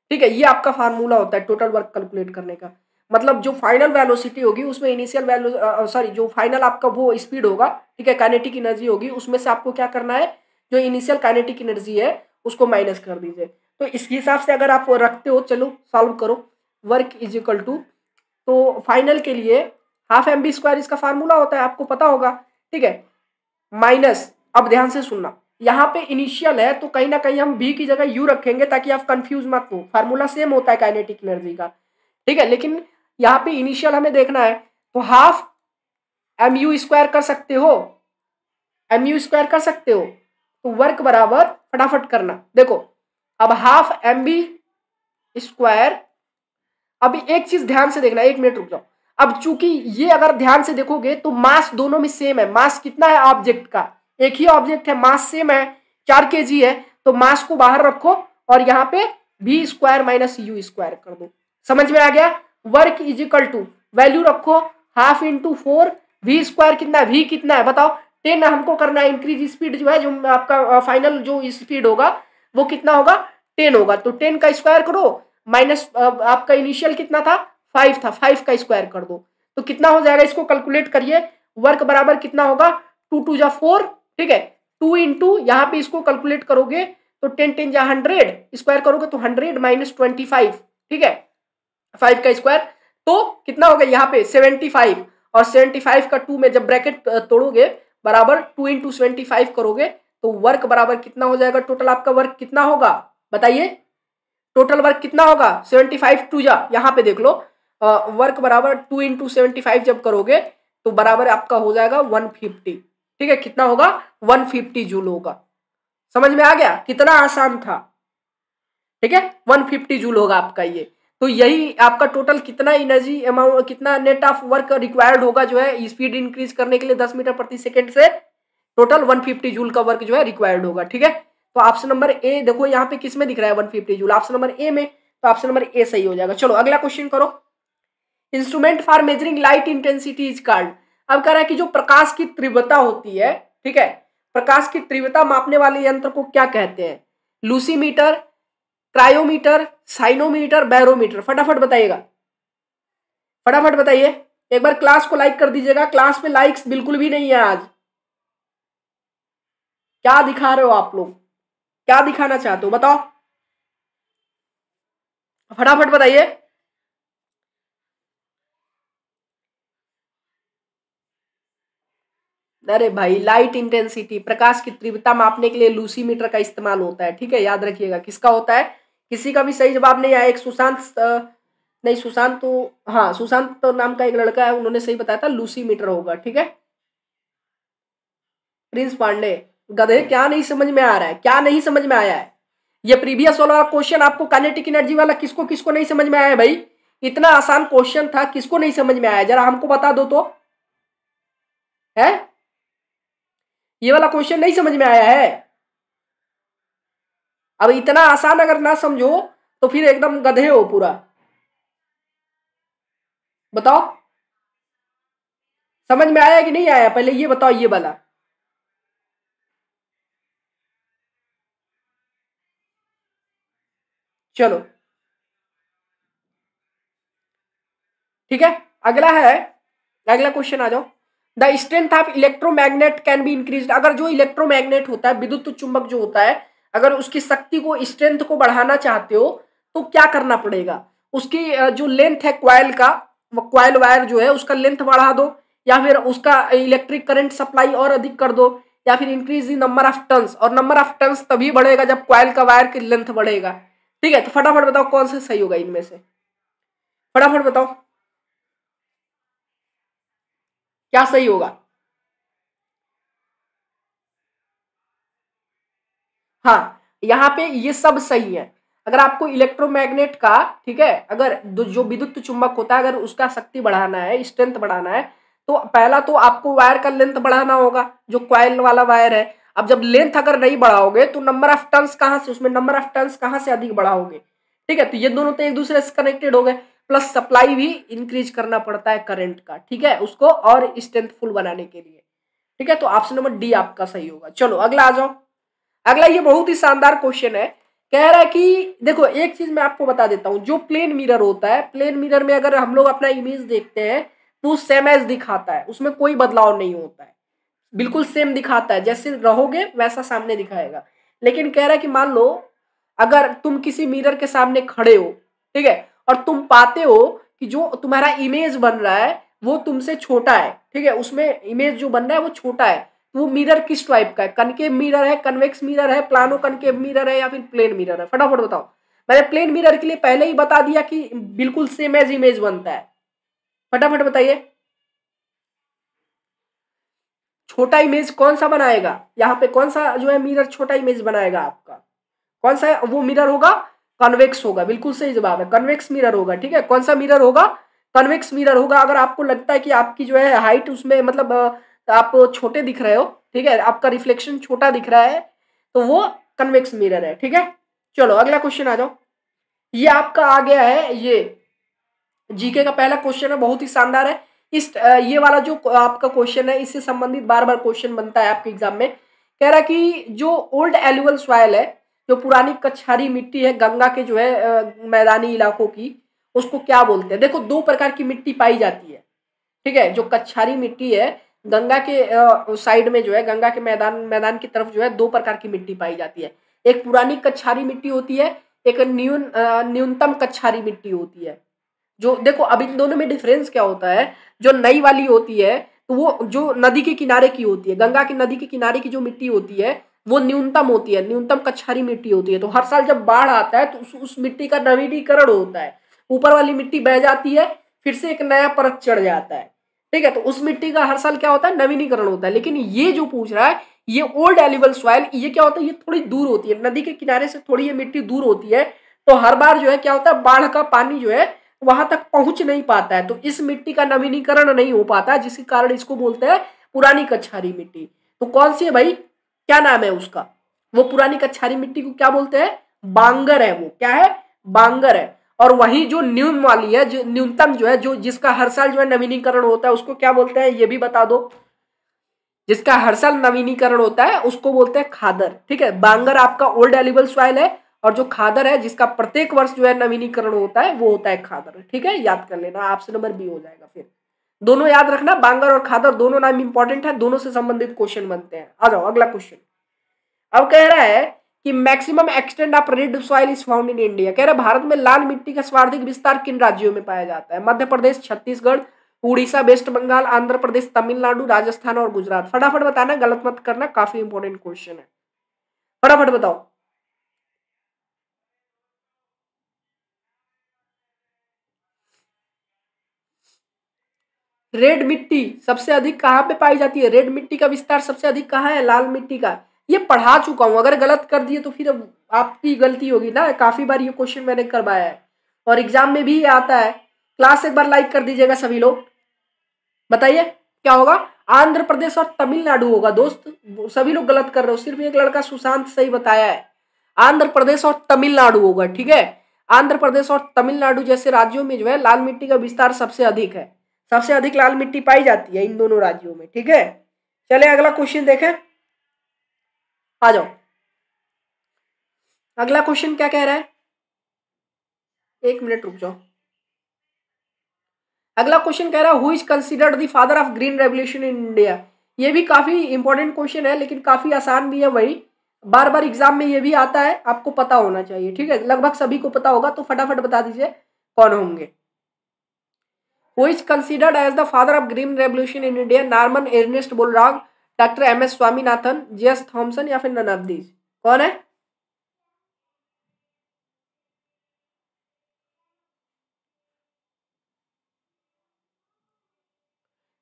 ठीक है ये आपका फार्मूला होता है टोटल वर्क कैलकुलेट करने का मतलब जो फाइनल वेलोसिटी होगी उसमें इनिशियल वैल्यू सॉरी जो फाइनल आपका वो स्पीड होगा ठीक है काइनेटिक एनर्जी होगी उसमें से आपको क्या करना है जो इनिशियल काइनेटिक एनर्जी है उसको माइनस कर दीजिए तो इस हिसाब से अगर आप रखते हो चलो सॉल्व करो वर्क इज इक्वल टू तो फाइनल के लिए हाफ एम बी स्क्वायर इसका फार्मूला होता है आपको पता होगा ठीक है माइनस अब ध्यान से सुनना यहाँ पे इनिशियल है तो कहीं ना कहीं हम बी की जगह यू रखेंगे ताकि आप कंफ्यूज मत हो फार्मूला सेम होता है काइनेटिक एनर्जी का ठीक है लेकिन यहाँ पे इनिशियल हमें देखना है तो हाफ एम यू स्क्वायर कर सकते हो एम यू स्क्वायर कर सकते हो तो वर्क बराबर फटाफट करना देखो अब हाफ एम बी स्क्वायर अभी एक चीज ध्यान से देखना एक मिनट रुक जाओ अब चूंकि ये अगर ध्यान से देखोगे तो मास दोनों में सेम है मास कितना है ऑब्जेक्ट का एक ही ऑब्जेक्ट है मास सेम है चार के है तो मास को बाहर रखो और यहाँ पे V square minus U square कर दो समझ में आ गया work is equal to value रखो half into four V square कितना वी कितना है बताओ टेन हमको करना है इंक्रीज स्पीड जो है जो आपका फाइनल जो स्पीड होगा वो कितना होगा टेन होगा तो टेन का स्क्वायर करो माइनस आपका इनिशियल कितना था फाइव था फाइव का स्क्वायर कर दो तो कितना हो जाएगा इसको कैलकुलेट करिए वर्क बराबर कितना होगा टू टू जा फोर ठीक है टू इंटू यहाँ पे इसको कैलकुलेट करोगे तो टेन टेन या हंड्रेड स्क्वायर करोगे तो हंड्रेड माइनस ट्वेंटी फाइव ठीक है फाइव का स्क्वायर तो कितना हो गया यहाँ पे सेवेंटी फाइव और सेवेंटी फाइव का टू में जब ब्रैकेट तोड़ोगे बराबर टू इंटू सेवेंटी फाइव करोगे तो वर्क बराबर कितना हो जाएगा टोटल आपका वर्क कितना होगा बताइए टोटल वर्क कितना होगा सेवेंटी फाइव टू या यहाँ पे देख लो वर्क बराबर टू इंटू सेवेंटी फाइव जब करोगे तो बराबर आपका हो जाएगा वन फिफ्टी ठीक है कितना होगा 150 जूल होगा समझ में आ गया कितना आसान था ठीक है 150 जूल होगा आपका ये तो यही आपका टोटल कितना एनर्जी अमाउंट कितना नेट ऑफ वर्क रिक्वायर्ड होगा जो है स्पीड इंक्रीज करने के लिए 10 मीटर प्रति सेकंड से टोटल 150 जूल का वर्क जो है रिक्वायर्ड होगा ठीक है तो ऑप्शन नंबर ए देखो यहाँ पे किस में दिख रहा है 150 जूल ऑप्शन नंबर ए में तो ऑप्शन नंबर ए सही हो जाएगा चलो अगला क्वेश्चन करो instrument for measuring light intensity is called अब कह रहा है कि जो प्रकाश की तीव्रता होती है ठीक है प्रकाश की तीव्रता मापने वाले यंत्र को क्या कहते हैं लूसीमीटर क्रायोमीटर साइनोमीटर बैरोमीटर फटाफट बताइएगा फटाफट बताइए एक बार क्लास को लाइक कर दीजिएगा क्लास में लाइक्स बिल्कुल भी नहीं है आज क्या दिखा रहे हो आप लोग क्या दिखाना चाहते हो बताओ फटाफट बताइए अरे भाई लाइट इंटेंसिटी प्रकाश की तीव्रता मापने के लिए लूसी मीटर का इस्तेमाल होता है ठीक है याद रखिएगा किसका होता है किसी का भी सही जवाब नहीं आया एक सुशांत नहीं सुशांत तो हाँ सुशांत तो नाम का एक लड़का है उन्होंने सही बताया था मीटर होगा ठीक है प्रिंस पांडे गधे क्या नहीं समझ में आ रहा है क्या नहीं समझ में आया है ये प्रीवियस वाला क्वेश्चन आपको कनेटिक एनर्जी वाला किसको किसको नहीं समझ में आया है भाई इतना आसान क्वेश्चन था किसको नहीं समझ में आया जरा हमको बता दो तो है ये वाला क्वेश्चन नहीं समझ में आया है अब इतना आसान अगर ना समझो तो फिर एकदम गधे हो पूरा बताओ समझ में आया कि नहीं आया पहले ये बताओ ये वाला चलो ठीक है अगला है अगला क्वेश्चन आ जाओ the strength of electromagnet can be increase अगर जो इलेक्ट्रोमैग्नेट होता है विद्युत चुंबक जो होता है अगर उसकी शक्ति को स्ट्रेंथ को बढ़ाना चाहते हो तो क्या करना पड़ेगा उसकी जो लेंथ है क्वाइल का क्वाइल वायर जो है उसका लेंथ बढ़ा दो या फिर उसका इलेक्ट्रिक करंट सप्लाई और अधिक कर दो या फिर increase in number of turns और नंबर ऑफ टन्स तभी बढ़ेगा जब क्वाइल का वायर की लेंथ बढ़ेगा ठीक है तो फटाफट बताओ कौन सा सही होगा इनमें से फटाफट बताओ क्या सही होगा हाँ यहाँ पे ये सब सही है अगर आपको इलेक्ट्रोमैग्नेट का ठीक है अगर जो विद्युत चुंबक होता है अगर उसका शक्ति बढ़ाना है स्ट्रेंथ बढ़ाना है तो पहला तो आपको वायर का लेंथ बढ़ाना होगा जो क्वाइल वाला वायर है अब जब लेंथ अगर नहीं बढ़ाओगे तो नंबर ऑफ टर्न्स कहाँ से उसमें नंबर ऑफ टर्न्स कहाँ से अधिक बढ़ाओगे ठीक है तो ये दोनों तो एक दूसरे से कनेक्टेड हो गए प्लस सप्लाई भी इंक्रीज करना पड़ता है करंट का ठीक है उसको और स्ट्रेंथफुल बनाने के लिए ठीक है तो ऑप्शन नंबर डी आपका सही होगा चलो अगला आ जाओ अगला ये बहुत ही शानदार क्वेश्चन है कह रहा है कि देखो एक चीज मैं आपको बता देता हूँ जो प्लेन मिरर होता है प्लेन मिरर में अगर हम लोग अपना इमेज देखते हैं तो सेम एज दिखाता है उसमें कोई बदलाव नहीं होता है बिल्कुल सेम दिखाता है जैसे रहोगे वैसा सामने दिखाएगा लेकिन कह रहा है कि मान लो अगर तुम किसी मिरर के सामने खड़े हो ठीक है और तुम पाते हो कि जो तुम्हारा इमेज बन रहा है वो तुमसे छोटा है ठीक है उसमें इमेज जो बन रहा है वो छोटा है तो वो मिरर किस टाइप का है कनकेव मिरर है कन्वेक्स मिरर है प्लानो कनकेव मिरर है या फिर प्लेन मिरर है फटाफट बताओ मैंने प्लेन मिरर के लिए पहले ही बता दिया कि बिल्कुल सेम एज इमेज बनता है फटाफट बताइए छोटा इमेज कौन सा बनाएगा यहाँ पे कौन सा जो है मिरर छोटा इमेज बनाएगा आपका कौन सा वो मिरर होगा कन्वेक्स होगा बिल्कुल सही जवाब है कन्वेक्स मिरर होगा ठीक है कौन सा मिरर होगा कन्वेक्स मिरर होगा अगर आपको लगता है कि आपकी जो है हाइट उसमें मतलब आप छोटे दिख रहे हो ठीक है आपका रिफ्लेक्शन छोटा दिख रहा है तो वो कन्वेक्स मिरर है ठीक है चलो अगला क्वेश्चन आ जाओ ये आपका आ गया है ये जीके का पहला क्वेश्चन है बहुत ही शानदार है इस ये वाला जो आपका क्वेश्चन है इससे संबंधित बार बार क्वेश्चन बनता है आपके एग्जाम में कह रहा कि जो ओल्ड एलुअल सॉयल है जो पुरानी कछारी मिट्टी है गंगा के जो है मैदानी इलाकों की उसको क्या बोलते हैं देखो दो प्रकार की मिट्टी पाई जाती है ठीक है जो कछारी मिट्टी है गंगा के साइड में जो है गंगा के मैदान मैदान की तरफ जो है दो प्रकार की मिट्टी पाई जाती है एक पुरानी कछारी मिट्टी होती है एक न्यून न्यूनतम कछारी मिट्टी होती है जो देखो अब इन दोनों में डिफरेंस क्या होता है जो नई वाली होती है तो वो जो नदी के किनारे की होती है गंगा की नदी के किनारे की जो मिट्टी होती है वो न्यूनतम होती है न्यूनतम कछारी मिट्टी होती है तो हर साल जब बाढ़ आता है तो उस, उस मिट्टी का नवीनीकरण होता है ऊपर वाली मिट्टी बह जाती है फिर से एक नया परत चढ़ जाता है ठीक है तो उस मिट्टी का हर साल क्या होता है नवीनीकरण होता है लेकिन ये जो पूछ रहा है ये ओल्ड एलिवल सॉइल ये क्या होता है ये थोड़ी दूर होती है नदी के किनारे से थोड़ी ये मिट्टी दूर होती है तो हर बार जो है क्या होता है बाढ़ का पानी जो है वहां तक पहुंच नहीं पाता है तो इस मिट्टी का नवीनीकरण नहीं हो पाता है जिसके कारण इसको बोलते हैं पुरानी कछारी मिट्टी तो कौन सी है भाई क्या नाम है उसका वो पुरानी कच्छारी मिट्टी को क्या बोलते हैं बांगर है वो क्या है बांगर है और वही जो न्यून वाली है जो न्यूनतम जो है जो जिसका हर साल जो है नवीनीकरण होता है उसको क्या बोलते हैं ये भी बता दो जिसका हर साल नवीनीकरण होता है उसको बोलते हैं खादर ठीक है बांगर आपका ओल्ड एलिबल सॉइल है और जो खादर है जिसका प्रत्येक वर्ष जो है नवीनीकरण होता है वो होता है खादर ठीक है याद कर लेना ऑप्शन नंबर बी हो जाएगा फिर दोनों याद रखना बांगर और खादर दोनों नाम इंपॉर्टेंट है दोनों से संबंधित क्वेश्चन बनते हैं आ जाओ अगला क्वेश्चन अब कह रहा है कि maximum extent of red soil is found in India कह रहा है भारत में लाल मिट्टी का सर्वाधिक विस्तार किन राज्यों में पाया जाता है मध्य प्रदेश छत्तीसगढ़ उड़ीसा वेस्ट बंगाल आंध्र प्रदेश तमिलनाडु राजस्थान और गुजरात फटाफट बताना गलत मत करना काफी इंपॉर्टेंट क्वेश्चन है फटाफट बताओ रेड मिट्टी सबसे अधिक कहाँ पे पाई जाती है रेड मिट्टी का विस्तार सबसे अधिक कहाँ है लाल मिट्टी का ये पढ़ा चुका हूँ अगर गलत कर दिए तो फिर आपकी गलती होगी ना काफी बार ये क्वेश्चन मैंने करवाया है और एग्जाम में भी आता है क्लास एक बार लाइक कर दीजिएगा सभी लोग बताइए क्या होगा आंध्र प्रदेश और तमिलनाडु होगा दोस्त सभी लोग गलत कर रहे हो सिर्फ एक लड़का सुशांत सही बताया है आंध्र प्रदेश और तमिलनाडु होगा ठीक है आंध्र प्रदेश और तमिलनाडु जैसे राज्यों में जो है लाल मिट्टी का विस्तार सबसे अधिक है सबसे अधिक लाल मिट्टी पाई जाती है इन दोनों राज्यों में ठीक है चले अगला क्वेश्चन देखें आ जाओ अगला क्वेश्चन क्या कह रहा है एक मिनट रुक जाओ अगला क्वेश्चन कह रहा है who is considered the father of green revolution in India ये भी काफी इंपॉर्टेंट क्वेश्चन है लेकिन काफी आसान भी है वही बार बार एग्जाम में ये भी आता है आपको पता होना चाहिए ठीक है लगभग सभी को पता होगा तो फटाफट बता दीजिए कौन होंगे who considered as the father of green revolution in India India, Norman Ernest doctor M S Swaminathan J S Thomson या फिर नन ऑफ दीज कौन है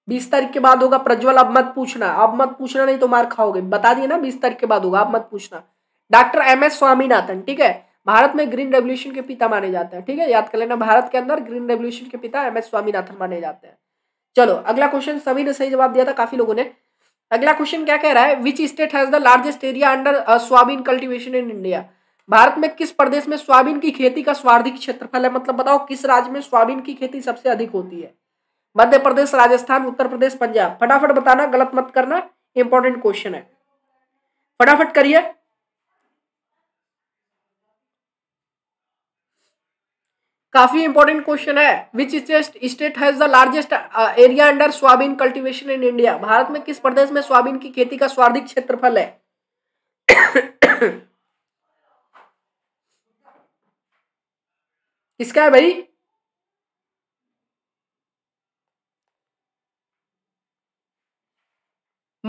बीस तारीख के बाद होगा प्रज्वल अब मत पूछना अब मत पूछना नहीं तो मार खाओगे बता दिए ना बीस तारीख के बाद होगा अब मत पूछना डॉक्टर एम एस स्वामीनाथन ठीक है भारत में ग्रीन रेवल्यूशन के पिता माने जाते हैं ठीक है याद कर लेना भारत के अंदर ग्रीन रेवल्यूशन के पिता एम एस स्वामीनाथन माने जाते हैं चलो अगला क्वेश्चन सभी ने सही जवाब दिया था काफी लोगों ने अगला क्वेश्चन क्या कह रहा है which state has the largest area under soybean cultivation in India Bharat में किस प्रदेश में स्वाबीन की खेती का स्वार्थिक क्षेत्रफल है मतलब बताओ किस राज्य में स्वाबीन की खेती सबसे अधिक होती है मध्य प्रदेश राजस्थान उत्तर प्रदेश पंजाब फटाफट बताना गलत मत करना इंपॉर्टेंट क्वेश्चन है फटाफट करिए काफी इंपॉर्टेंट क्वेश्चन है which state has the largest area under soybean cultivation in India Bharat में किस प्रदेश में स्वाबीन की खेती का सर्वाधिक क्षेत्रफल है किसका (coughs) है भाई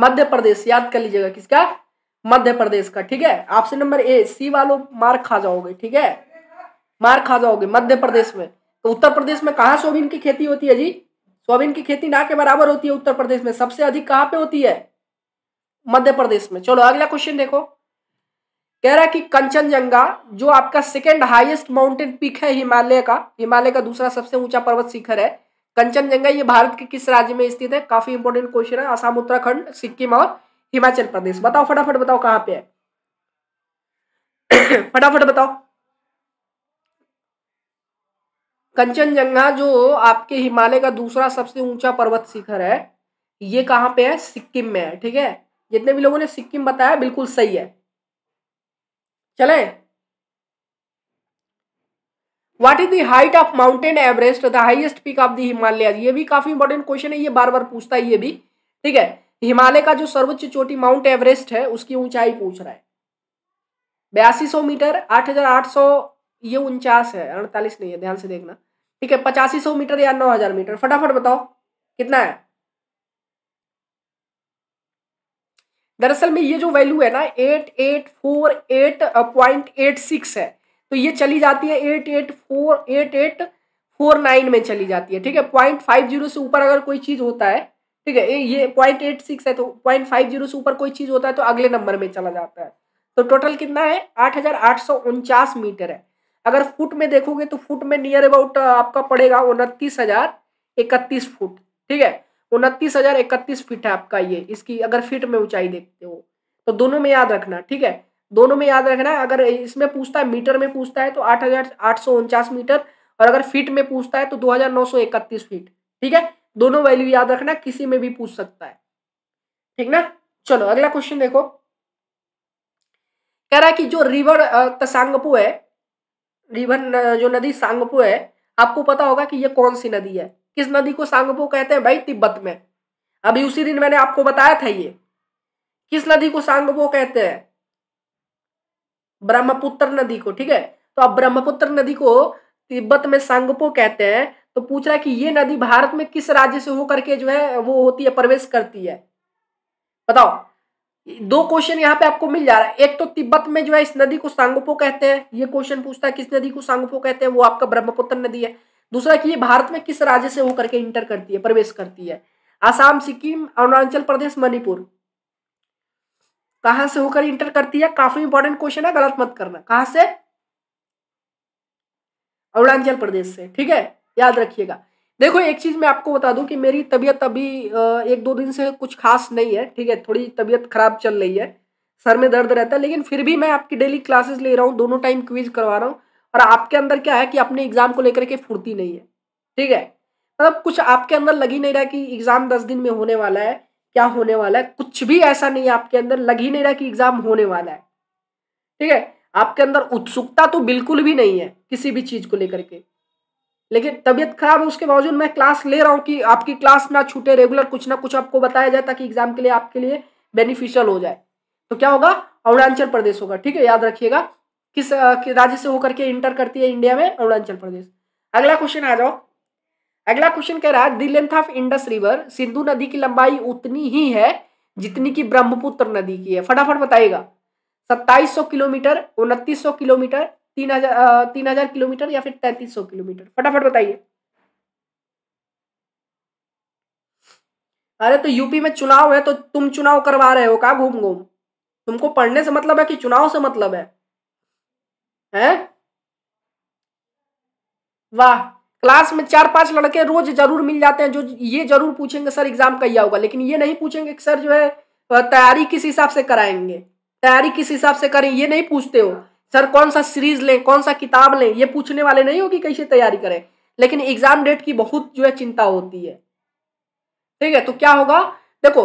मध्य प्रदेश याद कर लीजिएगा किसका मध्य प्रदेश का ठीक है ऑप्शन नंबर ए सी वालों मार्क खा जाओगे ठीक है मार खा जाओगे मध्य प्रदेश में तो उत्तर प्रदेश में कहाँ सोयाबीन की खेती होती है जी सोयाबीन की खेती ना के बराबर होती है उत्तर प्रदेश में सबसे अधिक कहाँ पे होती है मध्य प्रदेश में चलो अगला क्वेश्चन देखो कह रहा है कि कंचनजंगा जो आपका सेकेंड हाईएस्ट माउंटेन पीक है हिमालय का हिमालय का दूसरा सबसे ऊंचा पर्वत शिखर है कंचनजंगा ये भारत के किस राज्य में स्थित है काफी इंपोर्टेंट क्वेश्चन है आसाम उत्तराखंड सिक्किम और हिमाचल प्रदेश बताओ फटाफट बताओ कहाँ पे है (coughs) फटाफट बताओ कंचनजंगा जो आपके हिमालय का दूसरा सबसे ऊंचा पर्वत शिखर है ये कहाँ पे है सिक्किम में है ठीक है जितने भी लोगों ने सिक्किम बताया बिल्कुल सही है चले what is the height of mountain Everest the highest peak of the Himalaya ये भी काफी इंपॉर्टेंट क्वेश्चन है ये बार बार पूछता है ये भी ठीक है हिमालय का जो सर्वोच्च चोटी माउंट एवरेस्ट है उसकी ऊंचाई पूछ रहा है बयासी मीटर आठ हजार आठ सौ ये उनचास है अड़तालीस नहीं है ध्यान से देखना ठीक है पचासी सौ मीटर या नौ हजार मीटर फटाफट बताओ कितना है दरअसल में ये जो वैल्यू है ना eight eight four eight point eight six है तो ये चली जाती है eight eight four eight eight four nine में चली जाती है ठीक है पॉइंट फाइव जीरो से ऊपर अगर कोई चीज़ होता है ठीक है ये पॉइंट एट सिक्स है तो पॉइंट फाइव जीरो से ऊपर कोई चीज़ होता है तो अगले नंबर में चला जाता है तो टोटल कितना है आठ हजार आठ सौ उनचास मीटर है अगर फुट में देखोगे तो फुट में नियर अबाउट आपका पड़ेगा उनतीस हजार इकतीस फुट ठीक है उनतीस हजार इकतीस फीट है आपका ये इसकी अगर फीट में ऊंचाई देखते हो तो दोनों में याद रखना ठीक है दोनों में याद रखना अगर इसमें पूछता है मीटर में पूछता है तो आठ हजार आठ सौ उनचास मीटर और अगर फीट में पूछता है तो दो हजार नौ सौ इकतीस फीट ठीक है दोनों वैल्यू याद रखना किसी में भी पूछ सकता है ठीक ना चलो अगला क्वेश्चन देखो कह रहा है कि जो रिवर तसांगपू है रिवर uh, जो नदी सांगपो है आपको पता होगा कि ये कौन सी नदी है किस नदी को सांगपो कहते हैं भाई तिब्बत में अभी उसी दिन मैंने आपको बताया था ये किस नदी को सांगपो कहते हैं ब्रह्मपुत्र नदी को ठीक है तो आप ब्रह्मपुत्र नदी को तिब्बत में सांगपो कहते हैं तो पूछ रहा है कि ये नदी भारत में किस राज्य से होकर के जो है वो होती है प्रवेश करती है बताओ दो क्वेश्चन यहाँ पे आपको मिल जा रहा है एक तो तिब्बत में जो है इस नदी को सांगोपो कहते हैं ये क्वेश्चन पूछता है किस नदी को सांगोपो कहते हैं वो आपका ब्रह्मपुत्र नदी है दूसरा कि ये भारत में किस राज्य से होकर के इंटर करती है प्रवेश करती है आसाम सिक्किम अरुणाचल प्रदेश मणिपुर कहां से होकर इंटर करती है काफी इंपॉर्टेंट क्वेश्चन है गलत मत करना कहां से अरुणाचल प्रदेश से ठीक है याद रखिएगा देखो एक चीज़ मैं आपको बता दूं कि मेरी तबीयत अभी एक दो दिन से कुछ खास नहीं है ठीक है थोड़ी तबीयत खराब चल रही है सर में दर्द रहता है लेकिन फिर भी मैं आपकी डेली क्लासेस ले रहा हूँ दोनों टाइम क्विज करवा रहा हूँ और आपके अंदर क्या है कि अपने एग्जाम को लेकर के फुर्ती नहीं है ठीक है मतलब कुछ आपके अंदर लग ही नहीं रहा कि एग्जाम दस दिन में होने वाला है क्या होने वाला है कुछ भी ऐसा नहीं है आपके अंदर लग ही नहीं रहा कि एग्जाम होने वाला है ठीक है आपके अंदर उत्सुकता तो बिल्कुल भी नहीं है किसी भी चीज को लेकर के लेकिन तबियत खराब है उसके बावजूद मैं क्लास ले रहा हूँ कि आपकी क्लास ना छूटे रेगुलर कुछ ना कुछ आपको बताया जाए ताकि एग्जाम के लिए आपके लिए बेनिफिशियल हो जाए तो क्या होगा अरुणाचल प्रदेश होगा ठीक है याद रखिएगा किस राज्य से होकर के इंटर करती है इंडिया में अरुणाचल प्रदेश अगला क्वेश्चन आ जाओ अगला क्वेश्चन कह रहा है the length of Indus river Sindhu नदी की लंबाई उतनी ही है जितनी की ब्रह्मपुत्र नदी की है फटाफट बताइएगा सौ किलोमीटर सौ किलोमीटर तीन हजार तीन हजार किलोमीटर या फिर तैतीस सौ किलोमीटर फटाफट बताइए अरे तो यूपी में चुनाव है तो तुम चुनाव करवा रहे हो कहा घूम घूम तुमको पढ़ने से मतलब है कि चुनाव से मतलब है हैं वाह क्लास में चार पांच लड़के रोज जरूर मिल जाते हैं जो ये जरूर पूछेंगे सर एग्जाम कही होगा लेकिन ये नहीं पूछेंगे सर जो है तैयारी किस हिसाब से कराएंगे तैयारी किस हिसाब से करें ये नहीं पूछते हो सर कौन सा सीरीज लें कौन सा किताब लें ये पूछने वाले नहीं हो कि कैसे तैयारी करें लेकिन एग्जाम डेट की बहुत जो है चिंता होती है ठीक है तो क्या होगा देखो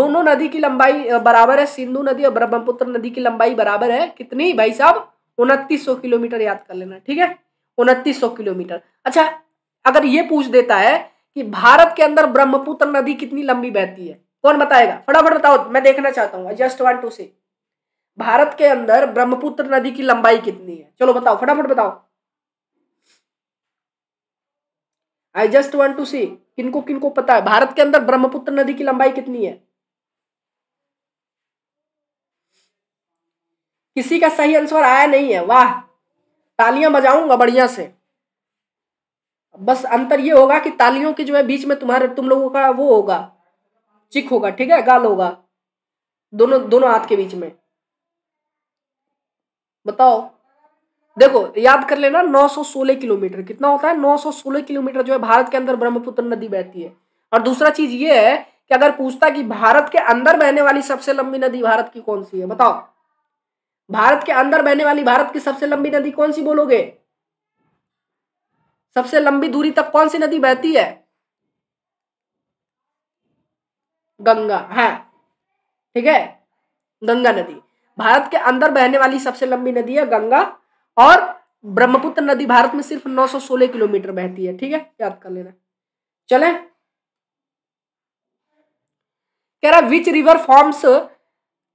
दोनों नदी की लंबाई बराबर है सिंधु नदी और ब्रह्मपुत्र नदी की लंबाई बराबर है कितनी भाई साहब उनतीस किलोमीटर याद कर लेना ठीक है उनतीस किलोमीटर अच्छा अगर ये पूछ देता है कि भारत के अंदर ब्रह्मपुत्र नदी कितनी लंबी बहती है कौन बताएगा फटाफट बताओ मैं देखना चाहता हूँ just one two six Bharat के अंदर ब्रह्मपुत्र नदी की लंबाई कितनी है चलो बताओ फटाफट बताओ I just want to see किनको किनको पता है भारत के अंदर ब्रह्मपुत्र नदी की लंबाई कितनी है किसी का सही आंसर आया नहीं है वाह तालियां बजाऊंगा बढ़िया से बस अंतर ये होगा कि तालियों के जो है बीच में तुम्हारे तुम लोगों का वो होगा चिक होगा ठीक है गाल होगा दोनों दोनों हाथ के बीच में बताओ देखो याद कर लेना 916 किलोमीटर कितना होता है 916 किलोमीटर जो है भारत के अंदर ब्रह्मपुत्र नदी बहती है और दूसरा चीज ये है कि अगर पूछता कि भारत के अंदर बहने वाली सबसे लंबी नदी भारत की कौन सी है बताओ भारत के अंदर बहने वाली भारत की सबसे लंबी नदी कौन सी बोलोगे सबसे लंबी दूरी तक कौन सी नदी बहती है गंगा हाँ ठीक है गंगा नदी भारत के अंदर बहने वाली सबसे लंबी नदी है गंगा और ब्रह्मपुत्र नदी भारत में सिर्फ 916 किलोमीटर बहती है ठीक है याद कर लेना चले कह रहा विच रिवर फॉर्म्स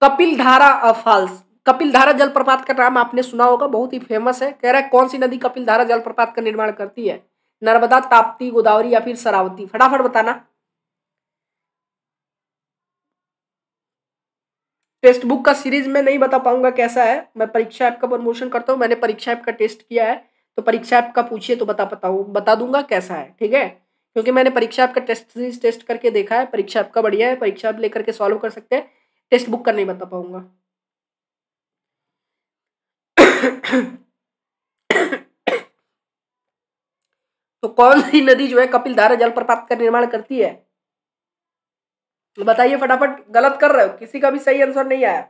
कपिल धारा फॉल्स कपिल धारा जलप्रपात का नाम आपने सुना होगा बहुत ही फेमस है कह रहा है कौन सी नदी कपिल धारा जलप्रपात का निर्माण करती है नर्मदा ताप्ती गोदावरी या फिर सरावती फटाफट बताना टेस्ट बुक का सीरीज मैं नहीं बता पाऊंगा कैसा है मैं परीक्षा ऐप का प्रमोशन करता हूँ मैंने परीक्षा ऐप का टेस्ट किया है तो परीक्षा ऐप का पूछिए तो बता पता हूँ बता दूंगा कैसा है ठीक है क्योंकि मैंने परीक्षा ऐप का टेस्ट सीरीज टेस्ट करके देखा है परीक्षा ऐप का बढ़िया है परीक्षा ऐप लेकर के सॉल्व कर सकते हैं टेस्ट बुक का नहीं बता पाऊंगा तो कौन सी नदी जो है कपिल धारा जलप्रपात का निर्माण करती है तो बताइए फटाफट गलत कर रहे हो किसी का भी सही आंसर नहीं आया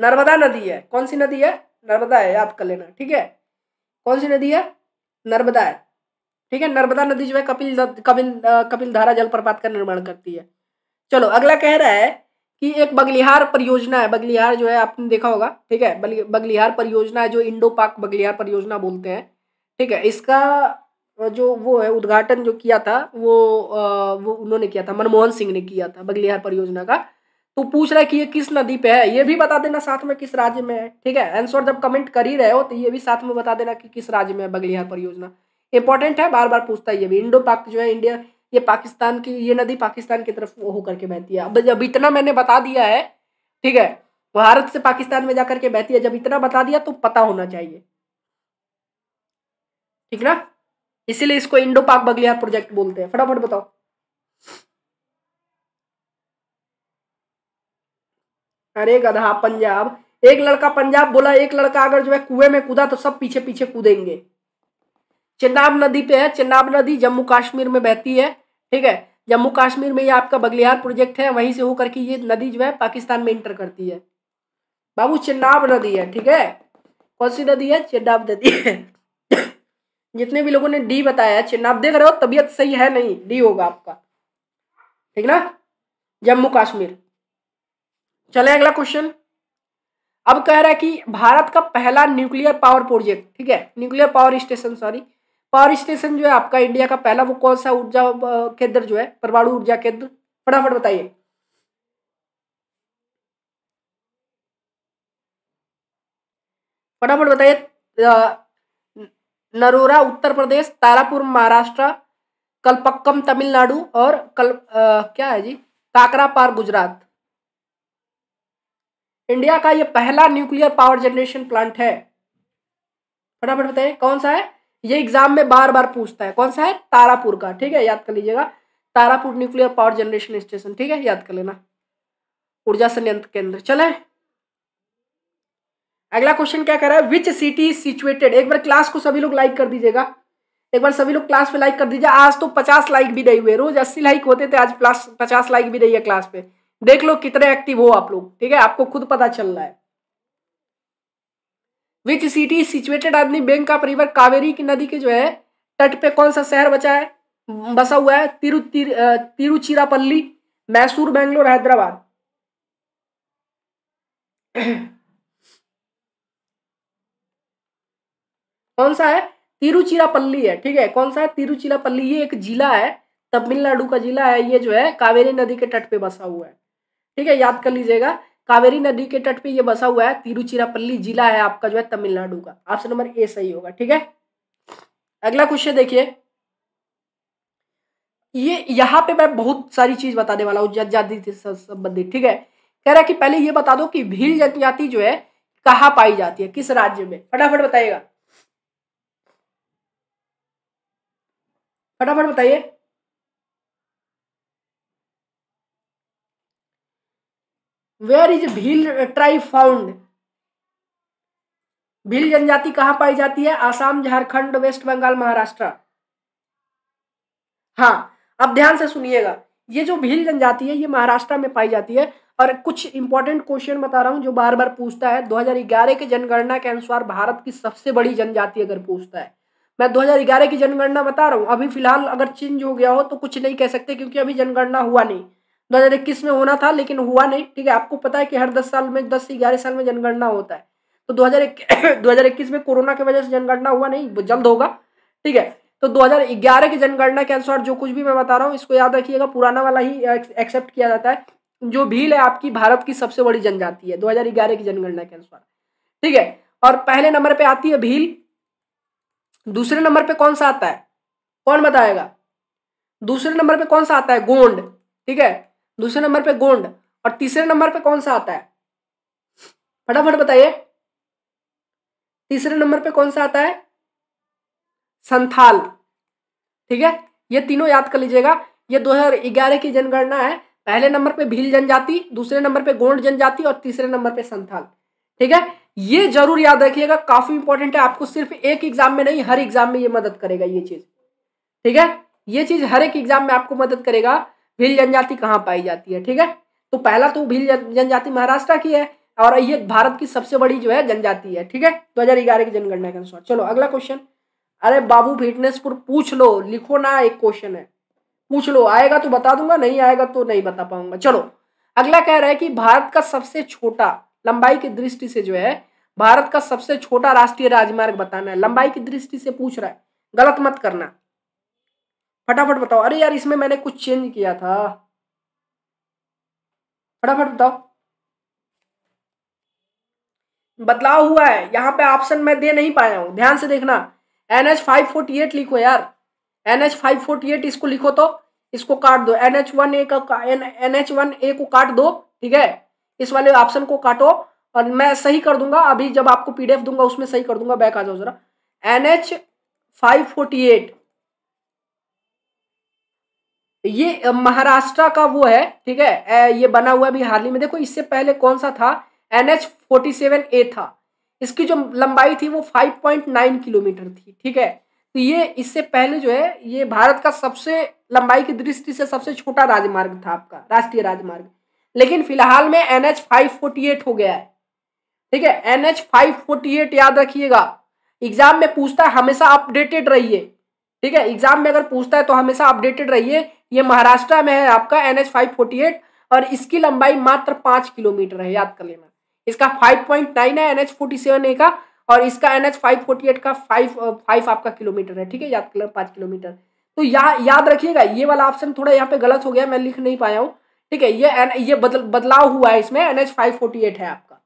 नर्मदा नदी है कौन सी नदी है नर्मदा है याद कर लेना ठीक है कौन सी नदी है नर्मदा है ठीक है नर्मदा नदी जो है कपिल कपिल कपिल धारा जलप्रपात का निर्माण करती है चलो अगला कह रहा है कि एक बगलिहार परियोजना है बगलिहार जो है आपने देखा होगा ठीक है बगलिहार परियोजना है जो इंडो पाक बगलिहार परियोजना बोलते हैं ठीक है इसका जो वो है उद्घाटन जो किया था वो वो उन्होंने किया था मनमोहन सिंह ने किया था बगलिहार परियोजना का तो पूछ रहा है कि ये किस नदी पे है ये भी बता देना साथ में किस राज्य में है ठीक है आंसर जब कमेंट कर ही रहे हो तो ये भी साथ में बता देना कि किस राज्य में है बगलिहार परियोजना इंपॉर्टेंट है बार बार पूछता है ये भी इंडो पाक जो है इंडिया ये पाकिस्तान की ये नदी पाकिस्तान की तरफ होकर के बहती है अब जब इतना मैंने बता दिया है ठीक है भारत से पाकिस्तान में जाकर के बहती है जब इतना बता दिया तो पता होना चाहिए ठीक ना इसीलिए इसको इंडो पाक बगलिया प्रोजेक्ट बोलते हैं फटाफट बताओ अरे गधा पंजाब एक लड़का पंजाब बोला एक लड़का अगर जो है कुएं में कूदा तो सब पीछे पीछे कूदेंगे चिनाब नदी पे है चिनाब नदी जम्मू कश्मीर में बहती है ठीक है जम्मू कश्मीर में ये आपका बगलिहार प्रोजेक्ट है वहीं से होकर के ये नदी जो है पाकिस्तान में इंटर करती है बाबू चिनाब नदी है ठीक है कौन सी नदी है चिनाब नदी है जितने भी लोगों ने डी बताया चिन्ह आप देख रहे हो तबीयत सही है नहीं डी होगा आपका ठीक ना जम्मू कश्मीर चले अगला क्वेश्चन अब कह रहा है कि भारत का पहला न्यूक्लियर पावर प्रोजेक्ट ठीक है nuclear power station sorry power station जो है आपका इंडिया का पहला वो कौन सा ऊर्जा केंद्र जो है परमाणु ऊर्जा केंद्र फटाफट बताइए फटाफट बताइए नरोरा उत्तर प्रदेश तारापुर महाराष्ट्र कलपक्कम तमिलनाडु और कल आ, क्या है जी काकरापार गुजरात इंडिया का यह पहला न्यूक्लियर पावर जनरेशन प्लांट है फटाफट बताइए कौन सा है ये एग्जाम में बार बार पूछता है कौन सा है तारापुर का ठीक है याद कर लीजिएगा Tarapur nuclear power generation station ठीक है याद कर लेना ऊर्जा संयंत्र केंद्र चले अगला क्वेश्चन क्या कर रहा है विच सिटी इज सिचुएटेड एक बार क्लास को सभी लोग लाइक कर दीजिएगा एक बार सभी लोग क्लास पे लाइक कर दीजिए आज तो पचास लाइक भी नहीं हुए रोज अस्सी लाइक होते थे आज प्लस पचास लाइक भी नहीं है क्लास पे देख लो कितने एक्टिव हो आप लोग ठीक है आपको खुद पता चल रहा है विच सिटी इज सिचुएटेड आदमी बैंक का रिवर कावेरी की नदी के जो है तट पे कौन सा शहर बचा है बसा हुआ है तिरु तिरुचिरापल्ली मैसूर बेंगलोर हैदराबाद कौन सा है तिरुचिरापल्ली है ठीक है कौन सा है तिरुचिरापल्ली ये एक जिला है तमिलनाडु का जिला है ये जो है कावेरी नदी के तट पे बसा हुआ है ठीक है याद कर लीजिएगा कावेरी नदी के तट पे ये बसा हुआ है तिरुचिरापल्ली जिला है आपका जो है तमिलनाडु का ऑप्शन नंबर ए सही होगा ठीक है अगला क्वेश्चन देखिए ये यहाँ पे मैं बहुत सारी चीज बताने वाला हूँ जनजाति से संबंधित ठीक है कह रहा है कि पहले ये बता दो कि भील जनजाति जो है कहाँ पाई जाती है किस राज्य में फटाफट बताइएगा फटाफट बताइए where is Bhil tribe found Bhil जनजाति कहां पाई जाती है आसाम झारखंड वेस्ट बंगाल महाराष्ट्र हाँ अब ध्यान से सुनिएगा ये जो भील जनजाति है ये महाराष्ट्र में पाई जाती है और कुछ इंपॉर्टेंट क्वेश्चन बता रहा हूं जो बार बार पूछता है 2011 के जनगणना के अनुसार भारत की सबसे बड़ी जनजाति अगर पूछता है मैं 2011 की जनगणना बता रहा हूँ अभी फिलहाल अगर चेंज हो गया हो तो कुछ नहीं कह सकते क्योंकि अभी जनगणना हुआ नहीं दो में होना था लेकिन हुआ नहीं ठीक है आपको पता है कि हर दस साल में दस से ग्यारह साल में जनगणना होता है तो दो हजार (coughs) में कोरोना की वजह से जनगणना हुआ नहीं जल्द होगा ठीक है तो 2011 की जनगणना के अनुसार जो कुछ भी मैं बता रहा हूँ इसको याद रखिएगा पुराना वाला ही एक्सेप्ट किया जाता है जो भील है आपकी भारत की सबसे बड़ी जनजाति है 2011 की जनगणना के अनुसार ठीक है और पहले नंबर पे आती है भील दूसरे नंबर पे कौन सा आता है कौन बताएगा दूसरे नंबर पे कौन सा आता है गोंड ठीक है दूसरे नंबर पे गोंड और तीसरे नंबर पे कौन सा आता है फटाफट बताइए तीसरे नंबर पे कौन सा आता है संथाल ठीक है ये तीनों याद कर लीजिएगा ये 2011 की जनगणना है पहले नंबर पे भील जनजाति दूसरे नंबर पे गोंड जनजाति और तीसरे नंबर पे संथाल ठीक है ये जरूर याद रखिएगा काफी इंपॉर्टेंट है आपको सिर्फ एक एग्जाम में नहीं हर एग्जाम में ये मदद करेगा ये चीज ठीक है ये चीज हर एक एग्जाम में आपको मदद करेगा भील जनजाति कहाँ पाई जाती है ठीक है तो पहला तो भील जनजाति महाराष्ट्र की है और ये भारत की सबसे बड़ी जो है जनजाति है ठीक है दो हजार ग्यारह की जनगणना के अनुसार चलो अगला क्वेश्चन अरे बाबू फिटनेसपुर पूछ लो लिखो ना एक क्वेश्चन है पूछ लो आएगा तो बता दूंगा नहीं आएगा तो नहीं बता पाऊंगा चलो अगला कह रहा है कि भारत का सबसे छोटा लंबाई की दृष्टि से जो है भारत का सबसे छोटा राष्ट्रीय राजमार्ग बताना है लंबाई की दृष्टि से पूछ रहा है गलत मत करना फटाफट बताओ अरे यार इसमें मैंने कुछ चेंज किया था फटाफट बताओ बदलाव हुआ है यहां पे ऑप्शन मैं दे नहीं पाया हूं ध्यान से देखना N H five forty eight लिखो यार N H five forty eight इसको लिखो तो इसको काट दो एन एच वन ए का एन एच वन ए को काट दो ठीक है इस वाले ऑप्शन को काटो और मैं सही कर दूंगा अभी जब आपको पीडीएफ दूंगा उसमें सही कर दूंगा बैक आ जाओ जरा N H five forty eight ये महाराष्ट्र का वो है ठीक है ये बना हुआ भी हाल ही में देखो इससे पहले कौन सा था N H forty seven A था इसकी जो लंबाई थी वो फाइव पॉइंट नाइन किलोमीटर थी ठीक है तो ये इससे पहले जो है ये भारत का सबसे लंबाई की दृष्टि से सबसे छोटा राजमार्ग था आपका राष्ट्रीय राजमार्ग लेकिन फिलहाल में N H five forty eight हो गया है ठीक है N H five forty eight याद रखिएगा एग्जाम में पूछता है हमेशा अपडेटेड रहिए ठीक है एग्जाम में अगर पूछता है तो हमेशा अपडेटेड रहिए ये महाराष्ट्र में है आपका N H five forty eight और इसकी लंबाई मात्र पाँच किलोमीटर है याद कर लेना इसका फाइव पॉइंट नाइन है N H forty seven A का और इसका N H five forty eight का फाइव फाइव आपका किलोमीटर है ठीक है याद कर लेना पाँच किलोमीटर तो या, याद रखिएगा ये वाला ऑप्शन थोड़ा यहाँ पे गलत हो गया मैं लिख नहीं पाया हूँ ठीक है ये ये बदल बदलाव हुआ है इसमें N H five forty eight है आपका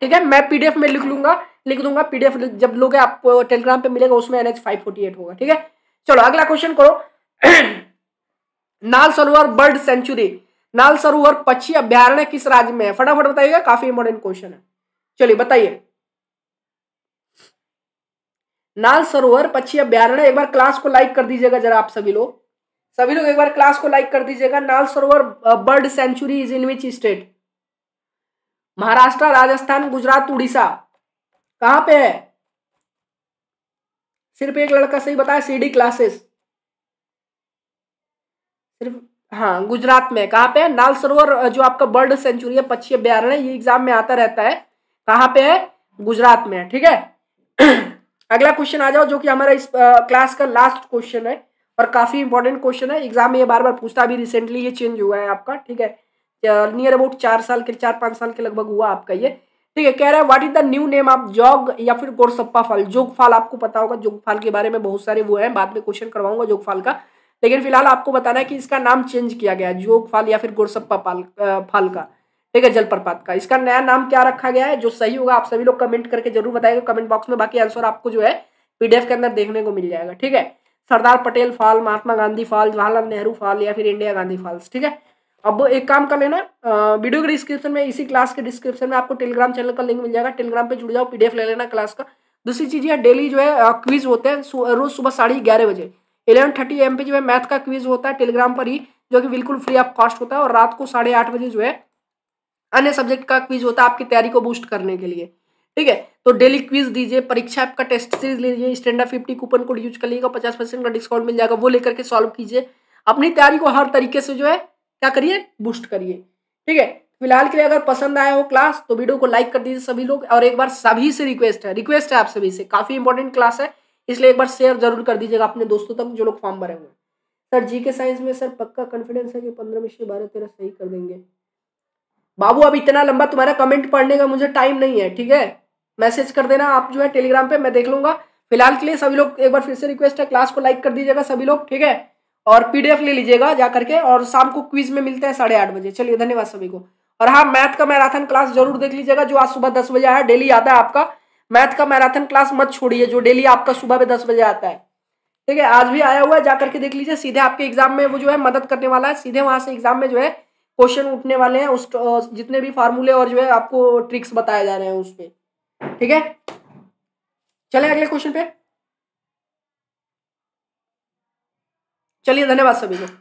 ठीक है मैं पीडीएफ में लिख लूंगा लिख दूंगा पीडीएफ जब लोगे आप टेलीग्राम पे मिलेगा उसमें N H five forty eight होगा ठीक है चलो अगला क्वेश्चन करो (clears throat) नाल सरोवर बर्ड सेंचुरी नाल सरोवर पक्षी अभ्यारण्य किस राज्य में है फटाफट बताइएगा काफी इंपॉर्टेंट क्वेश्चन है चलिए बताइए नाल सरोवर पक्षी अभ्यारण्य एक बार क्लास को लाइक कर दीजिएगा जरा आप सभी लोग सभी लोग एक बार क्लास को लाइक कर दीजिएगा Nal Sarovar bird sanctuary is in which state Maharashtra Rajasthan Gujarat Orissa कहां पे है सिर्फ एक लड़का सही बताया सीडी क्लासेस सिर्फ हाँ गुजरात में कहां पे है नाल सरोवर जो आपका बर्ड सेंचुरी है पक्षी अभ्यारण ये एग्जाम में आता रहता है कहां पे है गुजरात में ठीक है (clears throat) अगला क्वेश्चन आ जाओ जो कि हमारा इस क्लास का लास्ट क्वेश्चन है और काफ़ी इंपॉर्टेंट क्वेश्चन है एग्जाम में ये बार बार पूछता अभी रिसेंटली ये चेंज हुआ है आपका ठीक है नियर अबाउट चार साल के चार पाँच साल के लगभग हुआ आपका ये ठीक है कह रहा है what is the new name of Jog या फिर गोरसप्पा फल जोग फाल आपको पता होगा जोग फाल के बारे में बहुत सारे वो हैं बाद में क्वेश्चन करवाऊंगा जोग फाल का लेकिन फिलहाल आपको बताना है कि इसका नाम चेंज किया गया है जोग फाल या फिर गोरसप्पा पाल फाल का ठीक है जलप्रपात का इसका नया नाम क्या रखा गया है जो सही होगा आप सभी लोग कमेंट करके जरूर बताएगा कमेंट बॉक्स में बाकी आंसर आपको जो है पीडीएफ के अंदर देखने को मिल जाएगा ठीक है Sardar Patel fall Mahatma Gandhi fall Jawaharlal Nehru fall या फिर इंडिया गांधी फॉल्स ठीक है अब एक काम कर लेना वीडियो के डिस्क्रिप्शन में इसी क्लास के डिस्क्रिप्शन में आपको टेलीग्राम चैनल का लिंक मिल जाएगा टेलीग्राम पे जुड़ जाओ पीडीएफ ले लेना क्लास का दूसरी चीज़ यहाँ डेली जो है क्विज होते हैं रोज सुबह साढ़े ग्यारह बजे इलेवन थर्टी एम पे जो है मैथ का क्विज होता है टेलीग्राम पर ही जो कि बिल्कुल फ्री ऑफ कॉस्ट होता है और रात को साढ़े आठ बजे जो है अन्य सब्जेक्ट का क्विज होता है आपकी तैयारी को बूस्ट करने के लिए ठीक है तो डेली क्विज दीजिए परीक्षा आपका टेस्ट सीरीज लीजिए off fifty coupon code use कर लीजिएगा पचास परसेंट का डिस्काउंट मिल जाएगा वो लेकर के सॉल्व कीजिए अपनी तैयारी को हर तरीके से जो है क्या करिए बूस्ट करिए ठीक है फिलहाल के लिए अगर पसंद आया हो क्लास तो वीडियो को लाइक कर दीजिए सभी लोग और एक बार सभी से रिक्वेस्ट है रिक्वेस्ट है आप सभी से काफी इंपॉर्टेंट क्लास है इसलिए एक बार शेयर जरूर कर दीजिएगा अपने दोस्तों तक जो लोग फॉर्म भरे हुए सर जी के साइंस में सर पक्का कॉन्फिडेंस है कि पंद्रह में से बारह तेरह सही कर देंगे बाबू अब इतना लंबा तुम्हारा कमेंट पढ़ने का मुझे टाइम नहीं है ठीक है मैसेज कर देना आप जो है टेलीग्राम पे मैं देख लूंगा फिलहाल के लिए सभी लोग एक बार फिर से रिक्वेस्ट है क्लास को लाइक कर दीजिएगा सभी लोग ठीक है और पीडीएफ ले लीजिएगा जा करके और शाम को क्विज में मिलते हैं साढ़े आठ बजे चलिए धन्यवाद सभी को और हाँ मैथ का मैराथन क्लास जरूर देख लीजिएगा जो आज सुबह दस बजे आया डेली आता है आपका मैथ का मैराथन क्लास मत छोड़िए जो डेली आपका सुबह में दस बजे आता है ठीक है आज भी आया हुआ है जा करके देख लीजिए सीधे आपके एग्जाम में वो जो है मदद करने वाला है सीधे वहां से एग्जाम में जो है क्वेश्चन उठने वाले हैं उस जितने भी फार्मूले और जो है आपको ट्रिक्स बताए जा रहे हैं उस पर ठीक है चले अगले क्वेश्चन पे चलिए धन्यवाद सभी को